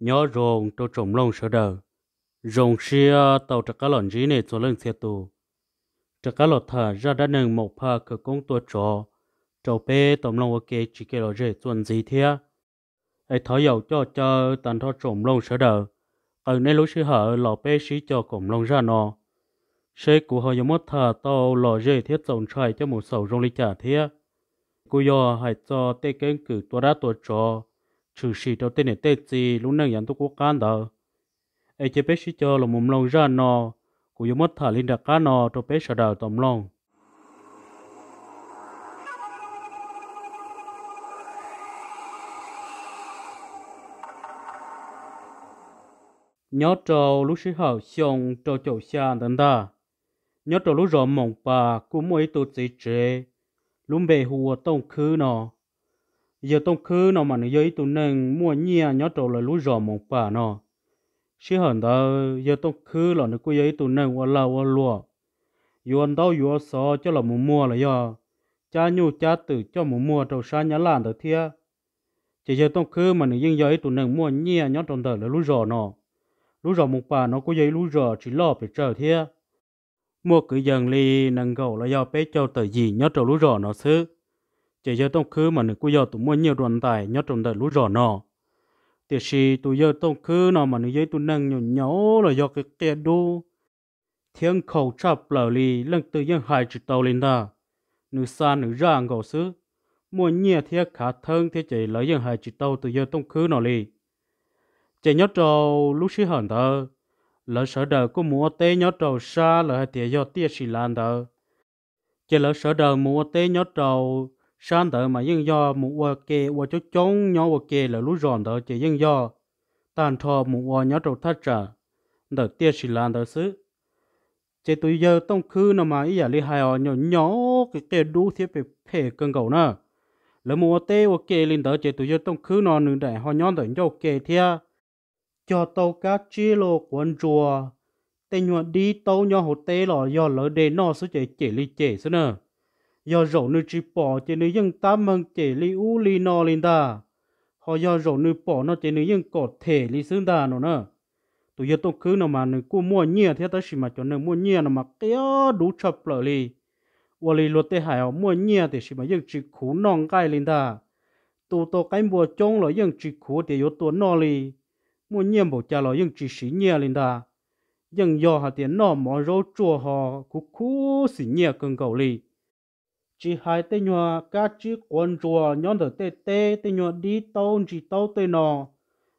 nhớ rồng tôi trồng lông sợ đờ rồng xia tàu trạc cá lợn dí này cho lên xe tù trạc cá lợn thở ra đã nâng một pha cửa công tôi trò trầu bê tầm lông ok chỉ kêu là dễ chuẩn gì thế ai thở dầu cho cho tàn thọ trồng lông sợ đờ ở nơi lối sư hở lò bê xí cho cổng lông ra nó xe của họ giống mất thà tàu lò dễ thiết tổng trai cho một sầu rong ly trả thế cô do hãy cho tê kênh cử tôi đã tôi trò chú sĩ đầu tiên này tết gì lúc nãy nhận tôi cố can đó ai chế biết sĩ cho là mồm lòng ra nọ cụ yếu mất thả linh đặc cá nọ cho biết sợ đầu tầm lòng nhớ trâu lúc sĩ hậu xong trâu chậu xa đến ta nhớ trâu lúc rõ mộng bà cũng mới tổ chỉ chế lúc bề hùa tông khứ no giờ tông khứ nó mà nó giấy tụ nâng mua nhia nhó trầu là lũ rò mong bà nó xí hẳn ta giờ tông khứ là nó cứ giấy tụ nâng qua là qua lùa yuan đâu yuan sò cho là mua mua là do cha nhu cha tử cho mua mua trầu sa nhá làn đó thia chỉ giờ tông khứ mà nó dân giấy tụ nâng mua nhia nhó trầu đời là lũ rò nó lũ rò mong bà nó cứ giấy lũ rò chỉ lo phải chờ thia mua cứ dần li nâng gầu là do bé cho tờ gì nhó trầu lũ rò nó xứ chỉ giờ tông khứ mà nữ cô giờ tụi mua nhiều đoàn tài nhớ trồng đời lúa rõ nọ thì si tụi giờ tông khứ nọ mà nữ giấy tụi nâng nhỏ nhỏ là do cái kia đu thiên khẩu chập lở li lần tự nhiên hai chữ tàu lên ta nữ xa nữ ra ngầu xứ mua nhiều thế khả thân thế chỉ lỡ dân hai chữ tàu tụi giờ tông khứ nọ li, chỉ nhớ trâu lúc xí hận thơ lỡ sở đời có mua tế nhớ trâu xa là hai tiệt do tia xì lan thơ chỉ lỡ sở đời mua tế nhớ trâu sáng tới mà dân do một quả kê quả chỗ chống nhỏ quả kê là lũ ròn tới chỉ dân do tàn thọ một quả nhỏ trâu thắt trả đợt tia xì lan tới xứ chỉ tụi giờ tông khứ nó mà ý giả li hai họ nhỏ nhỏ cái kê đu thiết bị phê cơn cầu nè lỡ một quả tê quả kê lên tới chỉ tụi giờ tông khứ nó nửa đại họ nhỏ tới nhau kê thia cho tàu cá chi lô quần chùa tên nhuận đi tàu nhỏ hồ tê lò do lỡ đề nó số chỉ chỉ li chỉ xứ nè do rổ nư chỉ bỏ chỉ nư dân ta măng chỉ li u li nò lên ta họ do rổ nư bỏ nó chỉ nư dân có thể li xương ta nó nè tụi giờ tôi khứ nào mà nư cô mua nhiều thế ta chỉ mà cho nư mua nhiều nào mà kéo đủ chập lại li và li lột tê hải họ mua nhiều thì chỉ mà dân chỉ khú non cái lên ta tụi tôi cái mua trông là dân chỉ khú thì yếu tố nò li mua nhiều bảo cha là dân chỉ xí nhiều lên ta dân do họ tiền nó mỏ rau chua họ cú cú xí nhiều cần cầu li chỉ hai tê nhòa cá chữ quần rùa nhón thở tê tê tê nhòa đi tâu chỉ tâu tê nò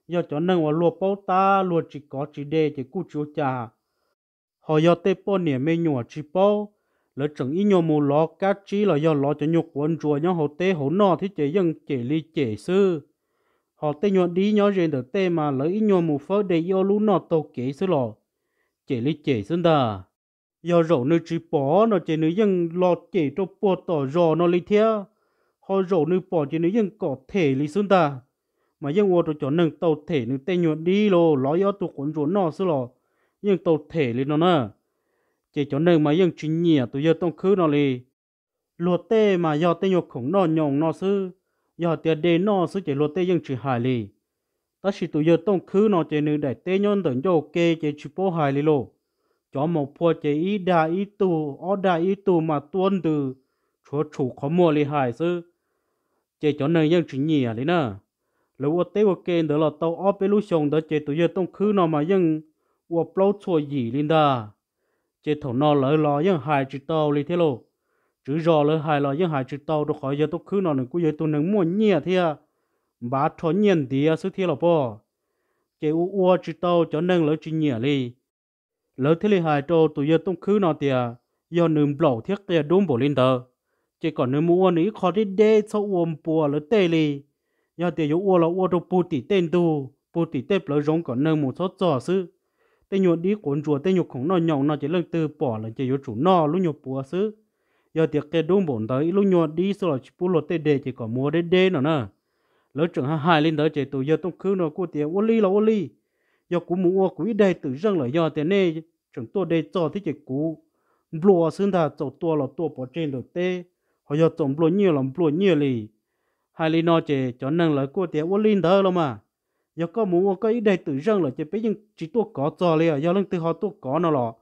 do cho nên ว่าลัวเป้าตาลัวจิกอจิเดจิกูจูจ่าหอยอเตปนเนี่ยไม่หนัวจิเป้าแล้วจังอีโยมูล้อกัดจีแล้วยอล้อจะหยกวนจัวยังหอเตหอนอที่เจยังเจลีเจซื่อหอเตหยวนดีย้อนเรียนเดเตมาแล้วอีโยมูเฟอเดยอลูนอโตเกซื่อหล่อเจลีเจซึ่งดา giờ rổ nơi chỉ bỏ nó chỉ nơi dân lo chỉ cho bỏ tỏ rò nó lấy thế họ rổ nơi bỏ chỉ nơi dân có thể lý xuân ta mà dân ô tô cho nâng tàu thể nơi tay nhuận đi lô lo yếu tôi cuốn rốn nó xứ lò nhưng tàu thể lý nó nè chỉ cho nâng mà dân chính nhỉ tôi giờ tông khứ nó lì lúa tê mà do tê nhuộc khổng nó nhồng nó xứ do tiền đề nó xứ chỉ lúa tê dân chỉ hài lì ta chỉ tôi giờ tông khứ nó chỉ nơi đại tê nhon tưởng cho kê chỉ chỉ bố hài lì lô cho một phô chế ý đà ý tù ó đà ý tù mà tuôn từ chúa chủ khó mua lì hải sư chế cho nơi dân chính nhỉ đấy nè lưu ở tế của kênh đó là tàu ó bê lũ xong đó chế tụi dân tông khứ nào mà dân ua plâu chua gì lì đà chế thổ nó lỡ lò dân hải chữ tàu lì thế lộ chữ rò lỡ hải lò dân hải chữ tàu đồ khỏi dân tông khứ nào nâng của dân tụi nâng mua nhỉ thế à bà thó nhiên đi à sư thế lộ bò chế ua chữ tàu cho nâng lỡ chữ nhỉ lì lỡ thế li hài trâu tụi giờ tông khứ nó tiệt giờ nương bổ thiết tiệt đúng bổ lên tờ chỉ còn nương mua nữa khó đi đê sau uom bùa lỡ tê li giờ tiệt yếu uo là uo đâu bù tỉ tên tu bù tỉ tép lỡ giống còn nương một số trò sư tên nhuận đi cuốn rùa tên nhuận khổng nó nhọng nó chỉ lần từ bỏ lần chỉ yếu chủ nó lúc nhuận bùa sư giờ tiệt cái đúng bổn tới lúc nhuận đi sau là bù lột tê đê chỉ còn mua đê đê nữa nè lỡ trưởng hai linh tới chỉ tụi giờ tông khứ nó cô tiệt uo li là uo li do cú mua cú đây tự dưng là do thế này chúng tôi đây cho thế chỉ cú bùa xương ta cho tôi là tôi bỏ trên đầu tê họ do trồng bùa nhiều lắm bùa nhiều lì hai lì nó chỉ cho năng là cô tiệt uốn linh thơ lắm mà do có mua có ý đây tự dưng là chỉ bây giờ chỉ tôi có cho liền do lần thứ họ tôi có nó lọ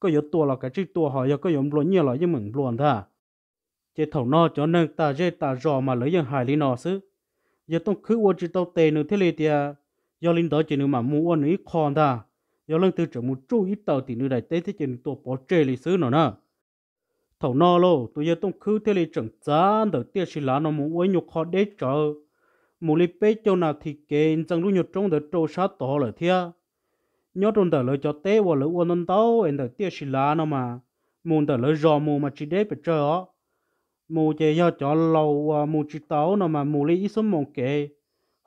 có do tôi là cái chỉ tôi họ do có dùng bùa nhiều là nhưng mình bùa thà chỉ thầu nó cho nên ta dễ ta rò mà lấy dân hai lì nó xứ giờ tôi cứ quên chỉ tao tê nữa thế lì tiệt do linh đó chỉ nếu mà mua ăn ý còn ta do lần từ chỗ mua chú ít tàu thì nếu đại tế thế chỉ tổ bỏ chơi lịch sử nữa nè thầu no lô tôi giờ tông khứ thế lịch chẳng chán đầu tiên chỉ là nó mua ăn nhục họ để chờ mua lịch bé cho nào thì kén rằng lúc nhục trong đợt trâu sát to là thia nhớ trong đợt lời cho tế và lời uốn ăn tàu em đầu tiên chỉ là nó mà mua đợt lời rò mua mà chỉ để bị chơi ó mua chơi do cho lâu mua chỉ tàu nó mà mua lịch ít số mong kệ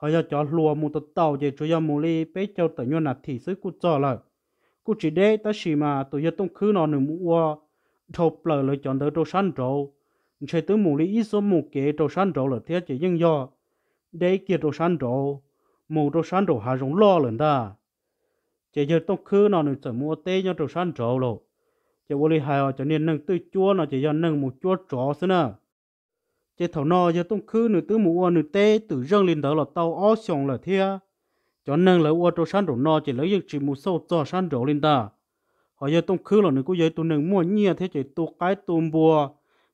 họ giờ cho lùa một tờ tàu về cho giờ mù li bé cho tờ nhuận là thì sức cút cho lại cút chỉ để ta chỉ mà tự nhiên tông khứ nó nửa mũ qua thộp lời lời chọn đỡ đồ săn trầu chỉ tới mù li ít số một kế đồ săn trầu là thế chỉ nhưng do để kia đồ săn trầu mù đồ săn trầu hà rồng lo lần ta chỉ giờ tông khứ nó nửa tờ mua tê nhau đồ săn trầu rồi chỉ vô li hai họ cho nên nâng tư chúa nó chỉ giờ nâng một chúa trò xí nữa chế thầu nọ giờ tông khứ nửa tứ mũ nửa tê từ dâng lên đó là tàu ó xong là thia cho nên là ô tô săn đồ nọ chỉ lấy việc chỉ mũ sâu cho săn đồ lên ta họ giờ tông khứ là nửa cú giờ tụ nửa mua nhia thế chỉ tụ cái tụ bùa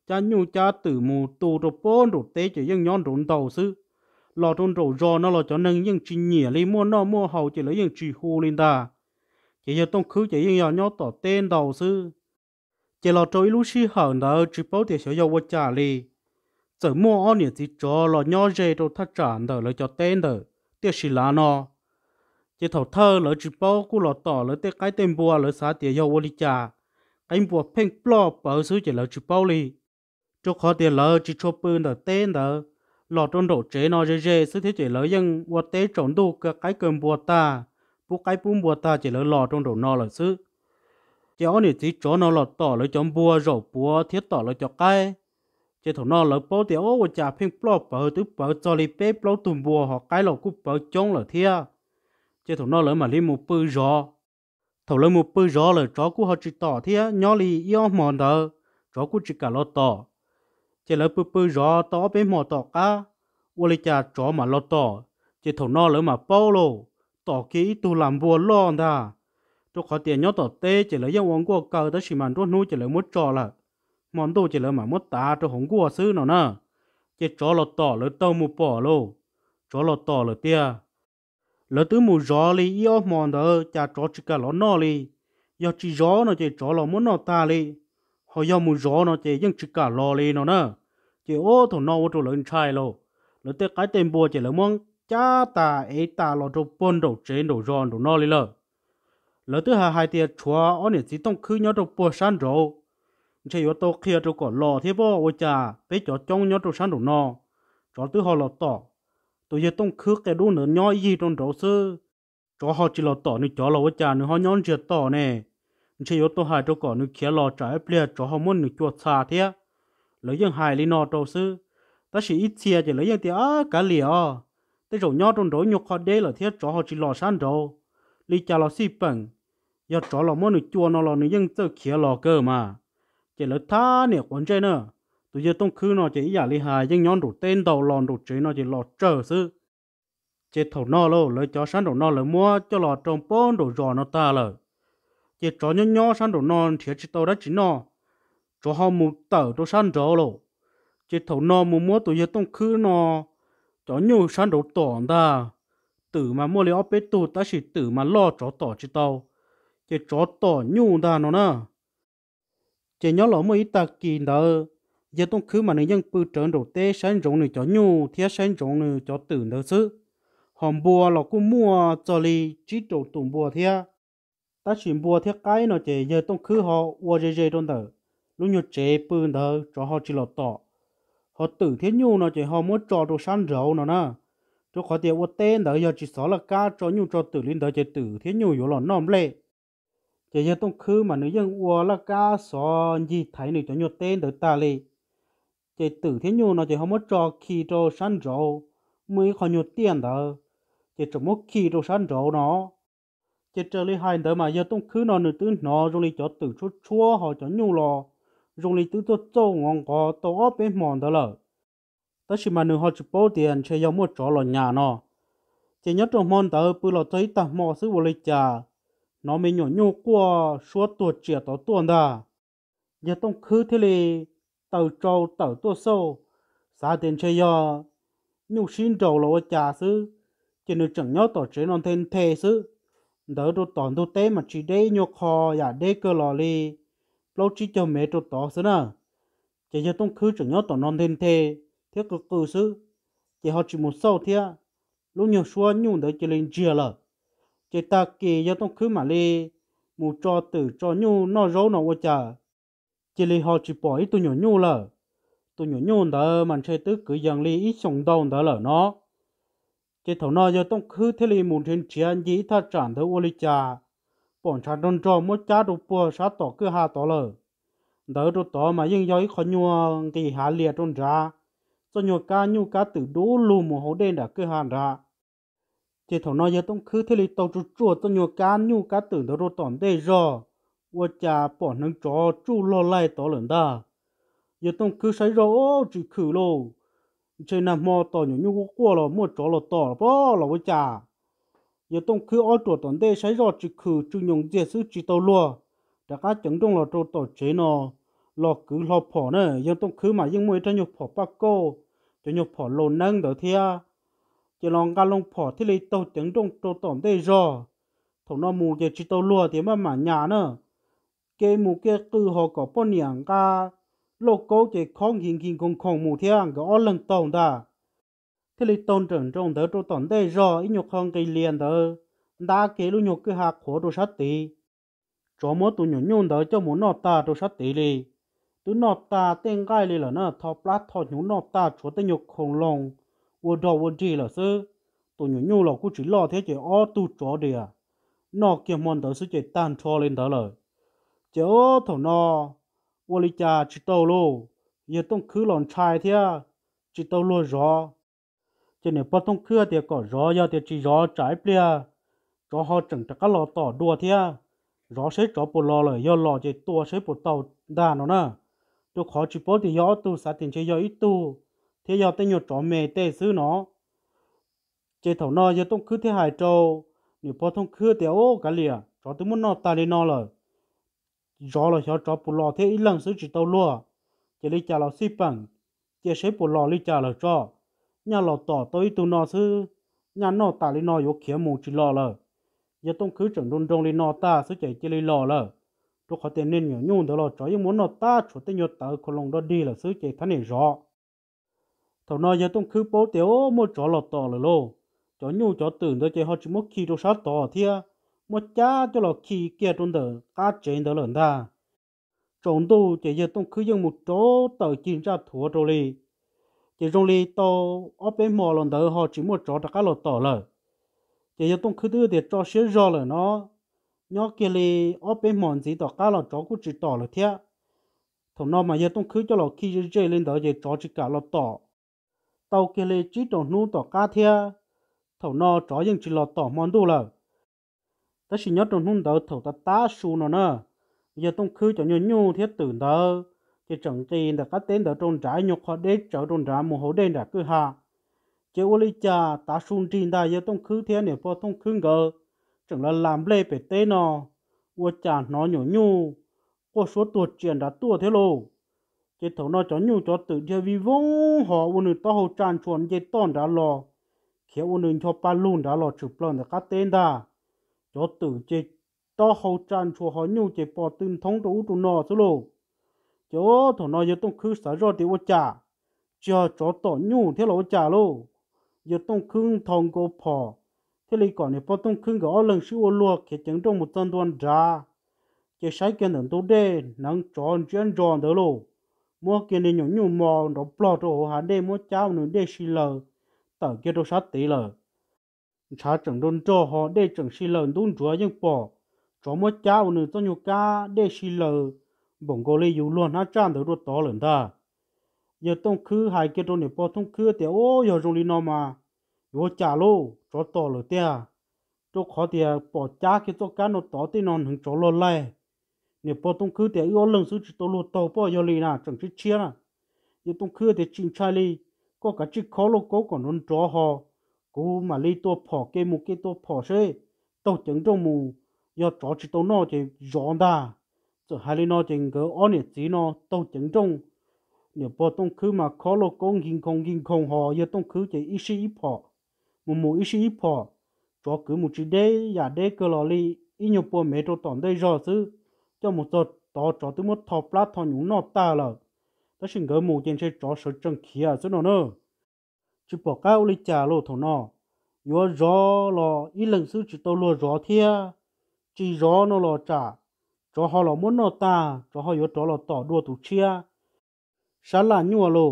cha nhu cha tử mù tụ đồ bôn đồ tê chỉ dân nhón đồn tàu sư lò đồn đồ rò nó là cho nên dân chỉ nhia lấy mua nọ mua hậu chỉ lấy dân chỉ hô lên ta chỉ giờ tông khứ chỉ dân nhon tỏ tên tàu sư chỉ lò trôi lúc xí hở đó chỉ bảo để sẽ dụng vật trả liền giờ mua ăn nhiều thì cho là nhỏ dê đồ thắt chạm đời lấy cho tên đời tiếc xì lá nó chỉ thầu thơ lấy chỉ bao cú lọ tỏ lấy tiếc cái tên bùa là sao tiền yêu đi cha cái bùa phèn bỏ bảo số chỉ lấy chỉ bao li cho khó tiền lấy chỉ cho bươn đời tên đời lọ trong đồ chế nó dê dê số thế chỉ lấy nhưng vật tế trộn đồ cái cái cơm bùa ta bùa cái bùm bùa ta chỉ lấy lọ trong đồ nó lấy xứ chỉ ăn nhiều thì cho nó lọ tỏ lấy cho bùa rổ bùa thiết tỏ lấy cho cái chỉ thằng nó lỡ bố tiểu ô chả phim bố bờ tứ bờ cho li bế bố tùm bùa họ cái lỗ cú bờ chống lỡ thia chỉ thằng nó lỡ mà li một bư rõ thằng lỡ một bư rõ lỡ chó cú họ chỉ tỏ thia nhó li yêu mòn đờ chó cú chỉ cả lo tỏ chỉ lỡ bư bư rõ tỏ bế mò tỏ cá ô li chả chó mà lo tỏ chỉ thằng nó lỡ mà bố lô tỏ kỹ tu làm bùa lo thà tôi có tiền nhó tỏ tê chỉ lỡ yêu uống qua cờ tới xì màn đốt nuôi chỉ lỡ muốn trò là món đồ chỉ là mà mất ta cho hổng qua xứ nó nè chỉ cho lọt tỏ lỡ tàu mù bỏ lô cho lọt tỏ lỡ tia lỡ tứ mù gió li yêu món đồ, cha cho chỉ cả lọ nọ li do chỉ gió nó chỉ cho lọ muốn nó ta li họ do mù gió nó chỉ nhưng chỉ cả lọ li nó nè chỉ ô thổ nọ vô chỗ lớn trai lô lỡ tê cái tên bùa chỉ là món cha ta ấy ta lọ chỗ bôn đầu trên đầu giòn đầu nọ li lỡ lỡ tứ hai hai tia chua ở nè chỉ tông khứ nhau chỗ bùa san rồi chỉ có tàu kia cho có lò thế bao ôi cha bây giờ trong nhớ trong sáng đủ nọ cho tôi họ lò tỏ tôi giờ tông khước cái đu nữa nhoi gì trong đó sư cho họ chỉ lò tỏ nữa cho lò ôi cha nữa họ nhón chưa tỏ nè chỉ có tàu hai cho có nữa kia lò trái bia cho họ muốn nữa chuột xa thế lấy những hai lý nọ trong sư ta chỉ ít chia chỉ lấy những tiếng cá cả liều tới rồi nhớ trong đó nhục họ đây là thế cho họ chỉ lò sản đồ lý cha lò xì bằng giờ cho lò muốn nữa chuột nó lò nữa những tờ kia lò cơ mà chỉ là tha nè quan chơi nữa tụi giờ tông khứ nó chỉ giả li hài nhưng nhón đủ tên đầu lòn đủ chế nó chỉ lọt chờ sư chỉ thầu nó lâu, lấy chó săn đủ nó lấy mua cho lò trong bón đủ giò nó ta lời chỉ chó nhon nhon săn đủ non thiệt chỉ tàu đã chỉ nó chó họ mù tở đồ săn rõ lô chỉ thầu nó mua mua tụi giờ tông khứ nó chó nhiều săn đủ tỏn ta tử mà mua lấy ốp bê tụ ta chỉ tử mà lo cho tỏ chỉ tàu chỉ chó tỏ nhu ta nó nữa chỉ nhớ lỗ mới ta kỳ đó giờ tông khứ mà nữ nhân bự trơn đầu tê sáng rộng nữ cho nhu thiết sáng rộng nữ cho tử nữ sư hòm bùa lọ cũng mua cho li chỉ trộn tụng bùa thia ta chuyển bùa thia cái nó chỉ giờ tông khứ họ ua dê dê đôn tử lúc nhu chế bự đó cho họ chỉ lọ tọ họ tử thiết nhu nó chỉ họ muốn cho đồ sáng rộng nó nè cho khỏi tiền ua tên đó giờ chỉ sợ là cá cho nhu cho tử linh đó chỉ tử thiết nhu yếu lọ nòm lệ chỉ giờ tông khứ mà nữ dân ua là cá so gì thấy nữa cho nhột tên được ta lì chỉ tử thế nhu nó chỉ không có cho khi cho săn rổ mới khó nhột tiền đó chỉ chỉ mất khi cho săn rổ nó chỉ trở lại hai đời mà giờ tông khứ nó nữ tư nó rồi lì cho tử chút chua họ cho nhu lò rồi lì tư cho châu ngon có tổ bên mòn đó lợ tất nhiên mà nữ họ chỉ bỏ tiền chỉ giờ mất cho lò nhà nó chỉ nhớ trong môn tờ bự lò tới ta mò sư vô lịch trà nó mới nhỏ nhô qua số tuổi trẻ tao tuần đó giờ tông khứ thế này tàu trâu tàu tua sâu xa tiền chơi giờ nhu xin trâu lỗ trà sư chỉ nó chẳng nhớ tàu chế non thêm thế sư đỡ đồ tòn đồ tế mà chỉ đế nhô kho giả đế cơ lò li lâu chỉ cho mẹ trâu tỏ sư nè chỉ giờ tông khứ chẳng nhớ tàu non thêm thế thế cực cử sư chỉ họ chỉ một sâu thế lúc nhiều xua nhung đỡ chỉ lên chia lợ chỉ ta kỳ do tông khứ mà li mù cho từ cho nhu nó rấu nó chờ chỉ li họ chỉ bỏ ít tụ nhỏ nhu lờ tụ nhỏ nhu đó mình chơi tứ cứ dần li ít sống đâu đó lờ nó chỉ thầu nó do tông khứ thế li mù trên chỉ anh gì tha chản thấu ô li cha bọn cha đông cho mỗi cha đồ bùa sát tỏ cứ hà tỏ lờ đỡ đồ tỏ mà nhưng do ít khó nhua kỳ hà liệt trong ra cho nhua cá nhu cá tử đố lù mù hố đen đã cứ hà ra chỉ thằng nó giờ tông cứ thế này tàu chú chùa tao nhua cá nhu cá tử đó rồi tòn đây rồi ủa cha bỏ nâng chó chú lo lại tao lần đó giờ tông cứ say rồi chỉ khử lô trên nằm mò tàu nhung nhu qua rồi mua chó lo tỏ bỏ là ủa cha giờ tông cứ ở chùa tòn đây say rồi chỉ khử chú nhung dễ sư chỉ tàu lúa đã cá chẳng trong là trâu tàu chế nó lo cứ lo phỏ nữa giờ tông cứ mà những mối cho nhục phỏ bác cô cho nhục phỏ lồn nâng đó thia chỉ lòng gà lông phỏ thì lấy tàu tiếng đông tàu tổm đây rồi thằng nó mù giờ chỉ tàu lùa thì mà mà nhà nữa cái mù kia cứ họ có bao nhiêu gà, lô cố chỉ không hình hình không không mù thiang cái ở lần tàu đó thế lấy tàu trưởng trong đó tàu tổm đây rồi ít nhục không cái liền đó đã cái lúc nhục cái hạt khổ đồ sát tí chó mỗi tụi nhỏ nhung đó cho mỗi nọ ta đồ sát tí đi tụi nọ ta tên gai đi là nó thọ plát thọ nhúng nọ ta chúa tên nhục khổng lồ là sư chỉ lo thế 我找我这了是，都牛牛了，估计老天就二度找的啊，那给们都是这单车 lên đó rồi, chứ thằng nó, tôi đi cha chỉ tàu lô, tông khứ lon chai thế, chỉ à. tàu luôn rõ, cho nên bắt ต้อง cứ thì có rõ, giờ thì chỉ rõ trái bia, rõ họ chẳng chắc cái lọ tỏ đua thế, à. rõ sẽ rõ bộ lọ rồi, giờ lọ chỉ tua sẽ bộ tàu đàn nó nè, tôi khó chỉ bỏ thì giờ tôi sát tiền chỉ giờ ít tu thế giờ tên nhột chó mè tê sư nó chế thầu nó giờ tông cứ thế hại châu, nếu po thông cứ thế ô cả lìa chó tôi muốn nó ta đi nó rồi rõ là cho chó bù lò thế ít lần sư chỉ tao lúa chế lấy trả lò xí bằng chế sẽ bù lò lấy trả lò cho nhà lò tỏ tôi tụ nó sư nhà nó ta đi nó yếu khía mù chỉ lò rồi giờ tông cứ chuẩn đôn đôn đi nó ta sư chạy chế lấy lò rồi tôi có thể nên nhớ nhung đó là chó yếu muốn nó ta chủ tên nhột ta ở con lồng đó đi là sư chạy thằng này rõ thầu nói giờ tông cứ bố tiểu một chỗ lọt tò rồi lô chó nhu chó tưởng đó chơi họ chỉ mua khi đồ sát tò thia một cha cho lọ khi kia trong đờ cá chén đó lần ta trộn đồ chỉ giờ tông cứ dùng một chỗ tờ chín ra thua rồi li chỉ trong li to ở bên mò lần đờ họ chỉ mua chó đã cá lọt tò rồi chỉ giờ tông cứ đưa để cho xé rõ rồi nó nhó kia li ở bên mòn gì tỏ cá lọt chó cũng chỉ tỏ rồi thia thầu nó mà giờ tông cứ cho lọ khi chơi lên đó giờ chó chỉ cả lọt tỏ tàu kia lê chỉ tổ nu tỏ cá thia thầu no chó nhưng chỉ lò tỏ món đồ lờ ta chỉ nhớ tổ nu đó thầu ta tá su nó nè giờ tông khứ cho nhu nhu thiết tử đó chỉ chẳng chỉ đã các tên đó trôn trái nhục họ để trở trôn trái mù hổ đen đã cứ hà chỉ ô lý cha ta sun tin ta giờ tông khứ thiên này phò tông khứ ngờ chẳng là làm lê bể tê nó ô cha nó nhu nhu cô số tuột chuyện đã tua thế lô chế thầu nó cho nhu cho tự theo vì vong họ u nữ to hồ tràn chuồn chế tôn đã lò khi u nữ cho ba luôn đã lò chụp lon đã cắt tên đã cho tự chế to hồ tràn chuồn họ nhu chế bỏ tin thống đủ tụ nọ số lô cho thầu nó giờ tông khứ xả rồi thì u trả cho cho tổ nhu thế là u lô giờ tông khứ thòng cô phò thế lý còn này bỏ tông cái gõ lần sư u luộc khi chứng trong một tân đoàn ra chế sai cái nền tốt đen năng tròn chuyên tròn đó lô mua kia nên nhung nhung mò nó bỏ đồ hà đây mua cháo nữa đây xì lờ tờ kia đồ sát tí lờ cha chẳng đôn cho họ đây chẳng xì lờ đun chúa nhưng bỏ cho mua cháo nữa cho nhiều cá đây xì lờ bỗng cô lấy dụ luôn há chan tới đồ to lần ta giờ tông khứ hai kia đồ này bỏ tông khứ thì ô giờ dùng đi nó mà vô trả lô cho to lờ tia cho khó thì bỏ chá cái cho cá nó to tí nó hứng cho lo lại nè bỏ tung khứ để yêu lần số chỉ tàu lụt tàu bỏ yêu lì nà chẳng chỉ chia nà yêu tung khứ để chỉnh trai lì có cả chỉ khó lô cố còn nôn chó họ cố mà lì tua phò kê mù kê tua phò xê tàu chẳng trong mù yêu chó chỉ tàu nó chỉ rõ đà rồi hai lì nó chỉ ngỡ ó nè chỉ nó tàu chẳng trong nè bỏ tung khứ mà khó lô cố nghìn không nghìn không họ yêu tung khứ chỉ ít xí ít phò mù mù ít xí ít phò cho cứ mù chỉ đế giả đế cơ lò lì ít nhiều bộ mẹ trâu tỏn đây rõ chứ cho một giờ đó cho tôi một thọ plát thọ nhúng nọ ta là ta xin gỡ một tiền chơi cho sợ chân khí à số nó nữa chỉ bỏ cái lấy trả lô thọ nọ vừa rõ lò ít lần sư chỉ tao lò rõ thia chỉ rõ nó lò trả cho họ lò muốn nọ ta cho họ yo cho lò tỏ đua tụ chia sáng là nhua lò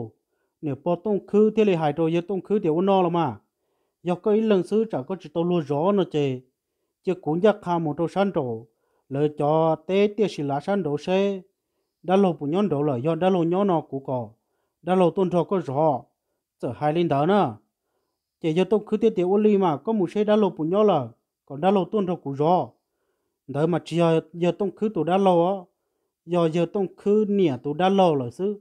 nếu bỏ tông khứ thì lại hại rồi giờ tông khứ thì ôn nọ là mà do có ít lần sư trả có chỉ tao lò rõ nó chè chứ cũng giác khá một trâu sáng trâu lỡ cho tế tiết sinh lá san đổ xe đã lô bụng nhon đổ lỡ yon đã lô nhon nó cũ cỏ đã lô tôn thọ có rõ sợ hai linh đó nữa chỉ cho tôi cứ tiết tiết ô li mà có một xe đã lô bụng nhon lỡ còn đã lô tôn thọ cũ rõ đó mà chỉ giờ giờ tôi cứ tụ đã lô á giờ giờ tôi cứ nỉa tụ đã lô lỡ xứ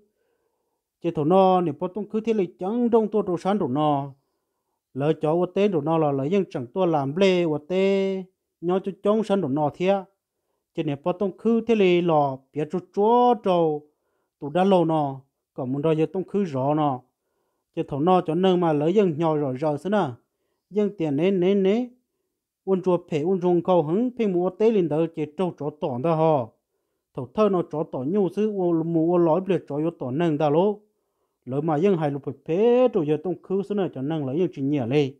chỉ thổ nó nếu bó tôi cứ thiết lịch chẳng đông tôi đồ san đồ nó lỡ cho ô tế đồ nó là lỡ nhưng chẳng tôi làm lê ô tế nhau cho chống san đồ nó thiệt cho nên bắt tông khứ thế này là biết cho chúa trâu tụ đã lâu nọ còn muốn đòi giờ tông khứ rõ nọ cho thầu nọ cho nâng mà lấy dân nhỏ rõ rồi xí nè dân tiền nế nế nế uốn chúa phê uốn rung cầu hứng phê mua tế lên đó chỉ trâu chỗ tỏn đó họ thầu thơ nó chỗ tỏn nhu xứ uốn mua lói biệt chỗ yếu tỏn nâng đó lỗ lỡ mà dân hay lục phê tụ giờ tông khứ xí nè cho nâng lấy dân chỉ nhẹ lên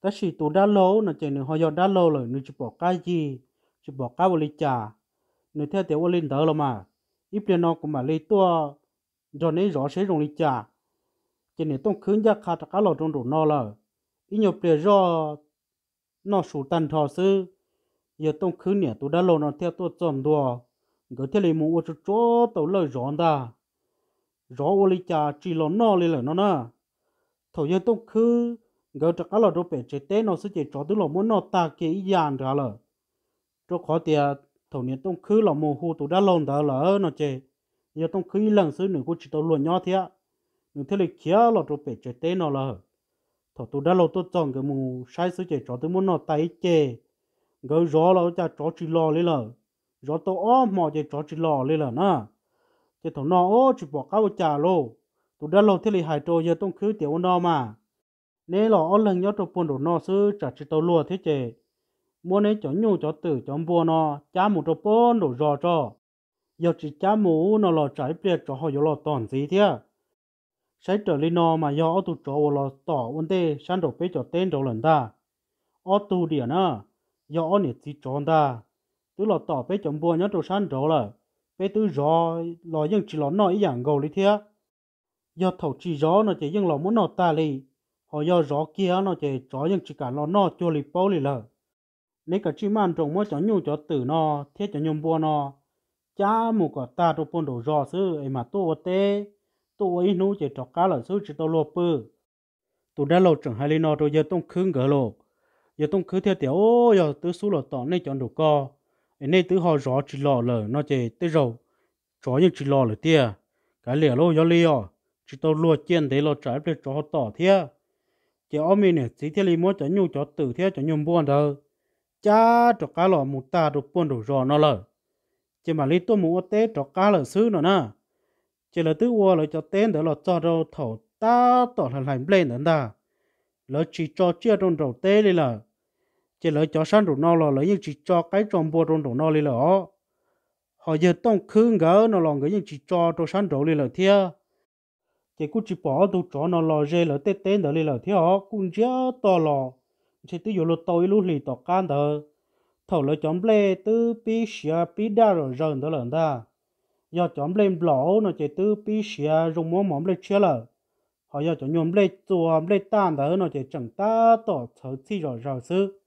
ta chỉ tụ đã lâu nó chỉ nửa họ giờ đã lâu rồi nó chỉ bỏ cái gì chỉ bỏ cá vào lấy chả, nếu theo tiểu lên đỡ rồi mà ít tiền nó cũng mà lấy tua rồi nên rõ sẽ dùng lấy chả, cho nên tông khứng ra khá cả lò trong đủ nó là ít nhiều tiền do nó sủ tàn thọ sư giờ tông khứ nè tôi đã lò nó theo tôi chọn đồ, gỡ theo lấy mua cho chỗ tàu lời rõ ta rõ ô lấy trà chỉ lò nó lấy lời nó nè thầu giờ tông khứ gỡ cho cả lò đồ bể chế tế nó sẽ chế cho tôi lò muốn nó ta cái ý dàn ra lời cho khó tiền thầu niên tông khứ là mồ hôi tụ đã lồng đó là nó chê giờ tông khứ lần xứ nữa cũng chỉ tao luôn nhau thế nữa thế là kia là tụ bể chơi tê nó là thầu tụ đã lâu tôi chọn cái mù sai xứ chê cho tôi muốn nó tay chê gỡ gió là cha chó chỉ lo lấy là gió tôi ó mò chê chó chỉ lo lấy là nè cái thầu nó ó chỉ bỏ cao trà lô tụ đã lâu thế là hai trâu giờ tông khứ tiểu nó mà nên là ó lần nhau tụ buồn đồ nó xứ chả chỉ tao luôn thế chê mua nấy cho nhu cho tử cho bùa nó cha mù cho bốn đồ rò cho giờ chỉ cha mù nó lo trái biệt cho họ lo tòn gì thế sẽ trở lên nó mà do ô tu cho lo tỏ vấn đề sang đồ bế cho tên đồ lần ta ô tu điểm nữa do ô nhiệt gì cho ta tứ lo tỏ bế cho bùa nhớ đồ sang đồ là bế tứ rò lo nhưng chỉ lo nói dạng gầu lý thế do thầu chỉ rõ nó chỉ nhưng lo muốn nó ta li họ do rõ kia nó chỉ rõ nhưng chỉ cả lo nó cho lì bao li lợi lấy cả chim ăn trồng mua cho nhung cho tử nó thiết cho nhung bua nó cha mù cái ta đồ bồn đồ rò sư ấy mà tôi tê tôi ấy nô chỉ cho cá lợn sư chỉ tôi lộp bự tôi đã lột chẳng hai lên nó rồi giờ tông khương gỡ lộp giờ tông khứ theo tiểu ô giờ tứ số lột tỏ nên chọn đồ co ấy nên tứ họ rõ chỉ lò lợn, nó chỉ tứ rầu rõ như chỉ lò lờ tia cái lẻ lô gió lìa chỉ tôi lùa chiên thế lô trái để cho họ tỏ thia chỉ ông mình này chỉ theo li mua cho nhu cho tử thiết cho nhung buồn đâu cha cho cá lò mù ta đồ bún đồ rò nó lờ chỉ mà lý tôi mù tế cho cá lờ xứ nó nè chỉ là tứ qua lại cho tên để là cho đâu thổ ta tỏ là lành lên nữa ta lỡ chỉ cho chia trong đầu tế đi là chỉ lỡ cho săn đồ nó lò lỡ nhưng chỉ cho cái trong bùa trong đồ nó đi lỡ họ giờ tông khương gỡ nó lò người nhưng chỉ cho trong săn đồ đi lỡ thia chỉ cũng chỉ bỏ đồ cho nó lò rê lỡ tế tên đó đi lỡ thia cũng chưa to lò chỉ tự dùng lúc tôi lụt lì tọt can đó thầu lỡ chọn lê tư pi xia pi đa rồi rần đó lần ta do chọn lê lỗ nó chỉ tư pi xia dùng mồm mồm lê chia lờ họ do chọn nhóm lê chùa lê tan đó nó chỉ chẳng ta tỏ thở chi rồi rồi sư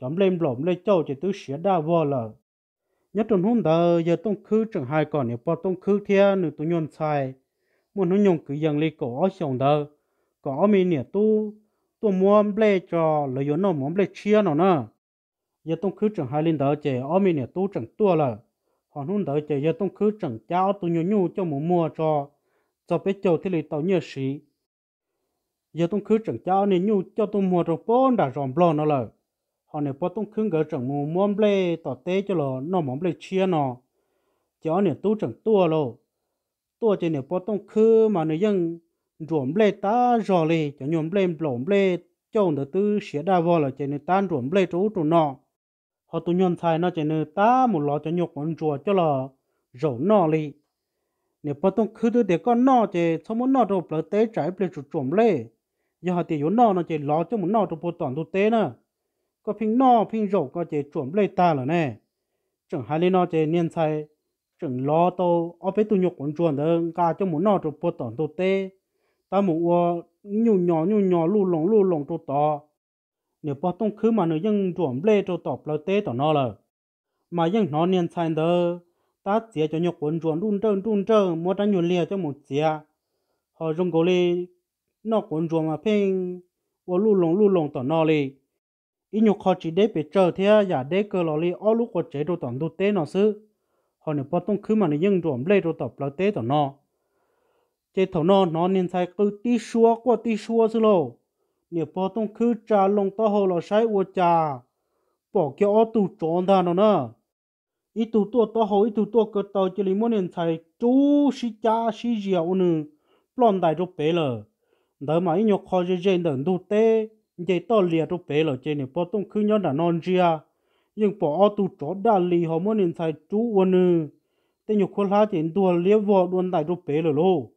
chọn lê lỗ lê châu chỉ tư xia đa vô lờ nhất trong hôm đó giờ tông khứ chẳng hai còn nếu bỏ tông khứ thia nữ tụ nhon xài muốn nó nhon cứ dần lê cổ xong đó có mình nè tu tôi muốn ble cho lợi yếu nó muốn ble chia nó nè giờ tôi cứ chẳng hai linh đỡ chè ôm mình tôi chẳng tua là họ nung đỡ chè giờ tôi cứ chẳng cháu tôi nhu nhu cho muốn mua cho cho bé châu thì lấy tàu nhớ sĩ giờ tôi cứ chẳng cháu nên nhu cho tôi mua rồi bốn đã ròm lo nó là họ này bắt tôi cứ gỡ chẳng muốn mua ble tỏ té cho lo nó muốn ble chia nó cháu này tôi chẳng tua lo tua chỉ này bắt tôi cứ mà nó dân ruộng lê ta rò lê cho nhuộm lê lộn lê cho nó tư xía đa vò là cho nên ta ruộng lê trú trú nọ họ tu nhuộm thai nó cho nên ta một lọ cho nhục con rùa cho là rổ nọ lì nếu bắt tông khứ đưa để con nọ thì xong muốn nọ rồi bờ tế trái bờ trú ruộng lê giờ họ thì yếu nọ nó chỉ lọ cho muốn nọ rồi bột toàn tụ tế nữa có phim nọ phim rổ có chỉ ruộng lê ta là nè chẳng hai lê nọ chỉ niên thai, chẳng lo tô ở bên tu nhục con rùa đó cả cho muốn nọ rồi bột toàn tụ tế ta mù wo nhu nhỏ nhu nhỏ lu lồng lu lồng trâu to nếu bỏ tông khứ mà nó dân chuẩn lê trâu tọp lâu tê tỏ nó lờ mà dân nó niên sai đơ ta chia cho nhu quần chuẩn đun trơn đun trơn mua ra nhu lia cho một chia họ dùng cố lê nó quần chuẩn mà phênh wo lu lồng lu lồng tỏ nó lì ít nhu khó chỉ để bị chờ thế giả để cơ lò lì ó lúc có chế trâu tỏm đu tế nó sư họ nếu bỏ tông khứ mà nó dân chuẩn lê trâu tọp lâu tê tỏ nó chế thầu nó nó nên sai cứ tí xua qua tí xua xí lô nhiều bó tông cứ trà lông to hồ là sai ua trà bỏ kia ô tù trốn ra nó nè ít tù tua to hồ ít tù tua cơ tàu chỉ lý muốn nên sai chú xí cha xí diệu nè plon đại rút bể lờ đỡ mà ít nhọc khó dễ dễ đỡ đủ tê dễ to lìa rút bể lờ chế nhiều bó tông cứ nhớ đã non ria nhưng bỏ ô tù trốn ra lì họ muốn nên sai chú ua nè tên nhọc khó lá chỉ đùa liếc vò đuôn đại rút bể lờ lô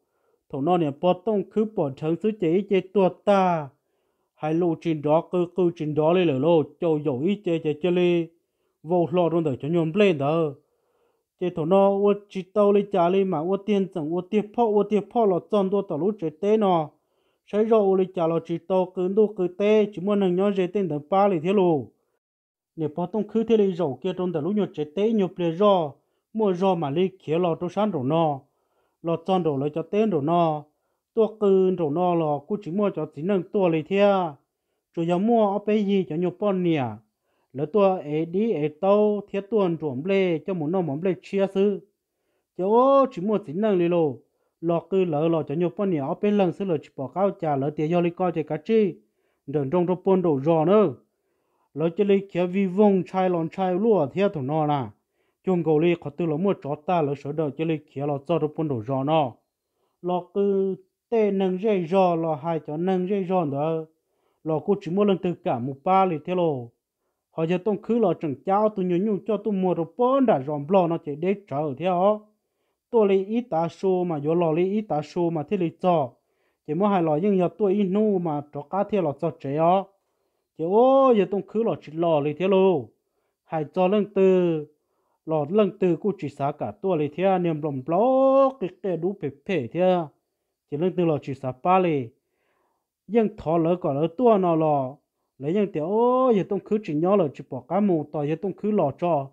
thủ nó nè bỏ tông cứ bỏ thắng sứ chế chế tua ta hai lô trên đó cứ cứ trên đó lên lửa lô cho dầu ít chế chế chế lên vô lo luôn đời cho nhom lên đó chế thủ nó ô chỉ tao lên trả lên mà ô tiền chẳng ô tiền phò ô tiền phò là chọn đua tao lúc chế tế nó sai rồi ô lên trả là chỉ tao cứ đua cứ tế chỉ muốn năng nhớ chế tên đời ba lên thế lô nè bỏ tông cứ thế lên dầu kia trong đời lúc nhớ chế tế nhớ lên rồi mua rồi mà lên kia lo trong sáng rồi nó lo chọn đồ lấy cho tên đồ nọ tua cơn đồ nọ lò cú chỉ mua cho chỉ nâng tua lấy thia chủ yếu mua ở bên gì cho nhiều bọn nè lỡ tua ấy đi ấy tàu thiết tuần chuẩn lê cho muốn nọ mỏng lê chia sư chỗ chỉ mua chỉ nâng lì lô lò cứ lỡ lò cho nhiều bọn nè ở bên lần sư lỡ chỉ bỏ cao trà lỡ tiền do lấy coi chơi cá chi đừng trong trong bọn đồ giò nữa lỡ chơi lấy kia vi vong chai lon chai lúa thiết thủ nọ nà chung cầu li khó tư là mua chó ta là sở đầu cho li kia là cho được bún đồ rõ nó là cứ tê nâng dây rõ là hai cho nâng dây rõ nữa là cô chỉ mua lần từ cả một ba li thế lo họ giờ tông cứ là chẳng cháu tôi nhún nhún cho tôi mua được bún đã rộm lo nó chỉ để chờ theo tôi li ít ta số mà yo lo li ít ta số mà thế li cho chỉ mua hai lò nhưng giờ tôi ít nu mà chó cá thế là cho trẻ ó chỉ ô giờ tông cứ là chỉ lo li thế lo hai cho lần từ lọt lần từ cô chỉ xá cả tua lì niềm lòng block cái cái đủ bể bể thia lần từ lọt chỉ xá ba lì nhưng thọ lỡ còn lỡ tua nó lọ lấy nhưng tiểu ô giờ cứ chỉ nhỏ lỡ chỉ bỏ cá mù tỏi giờ tông cứ lọ cho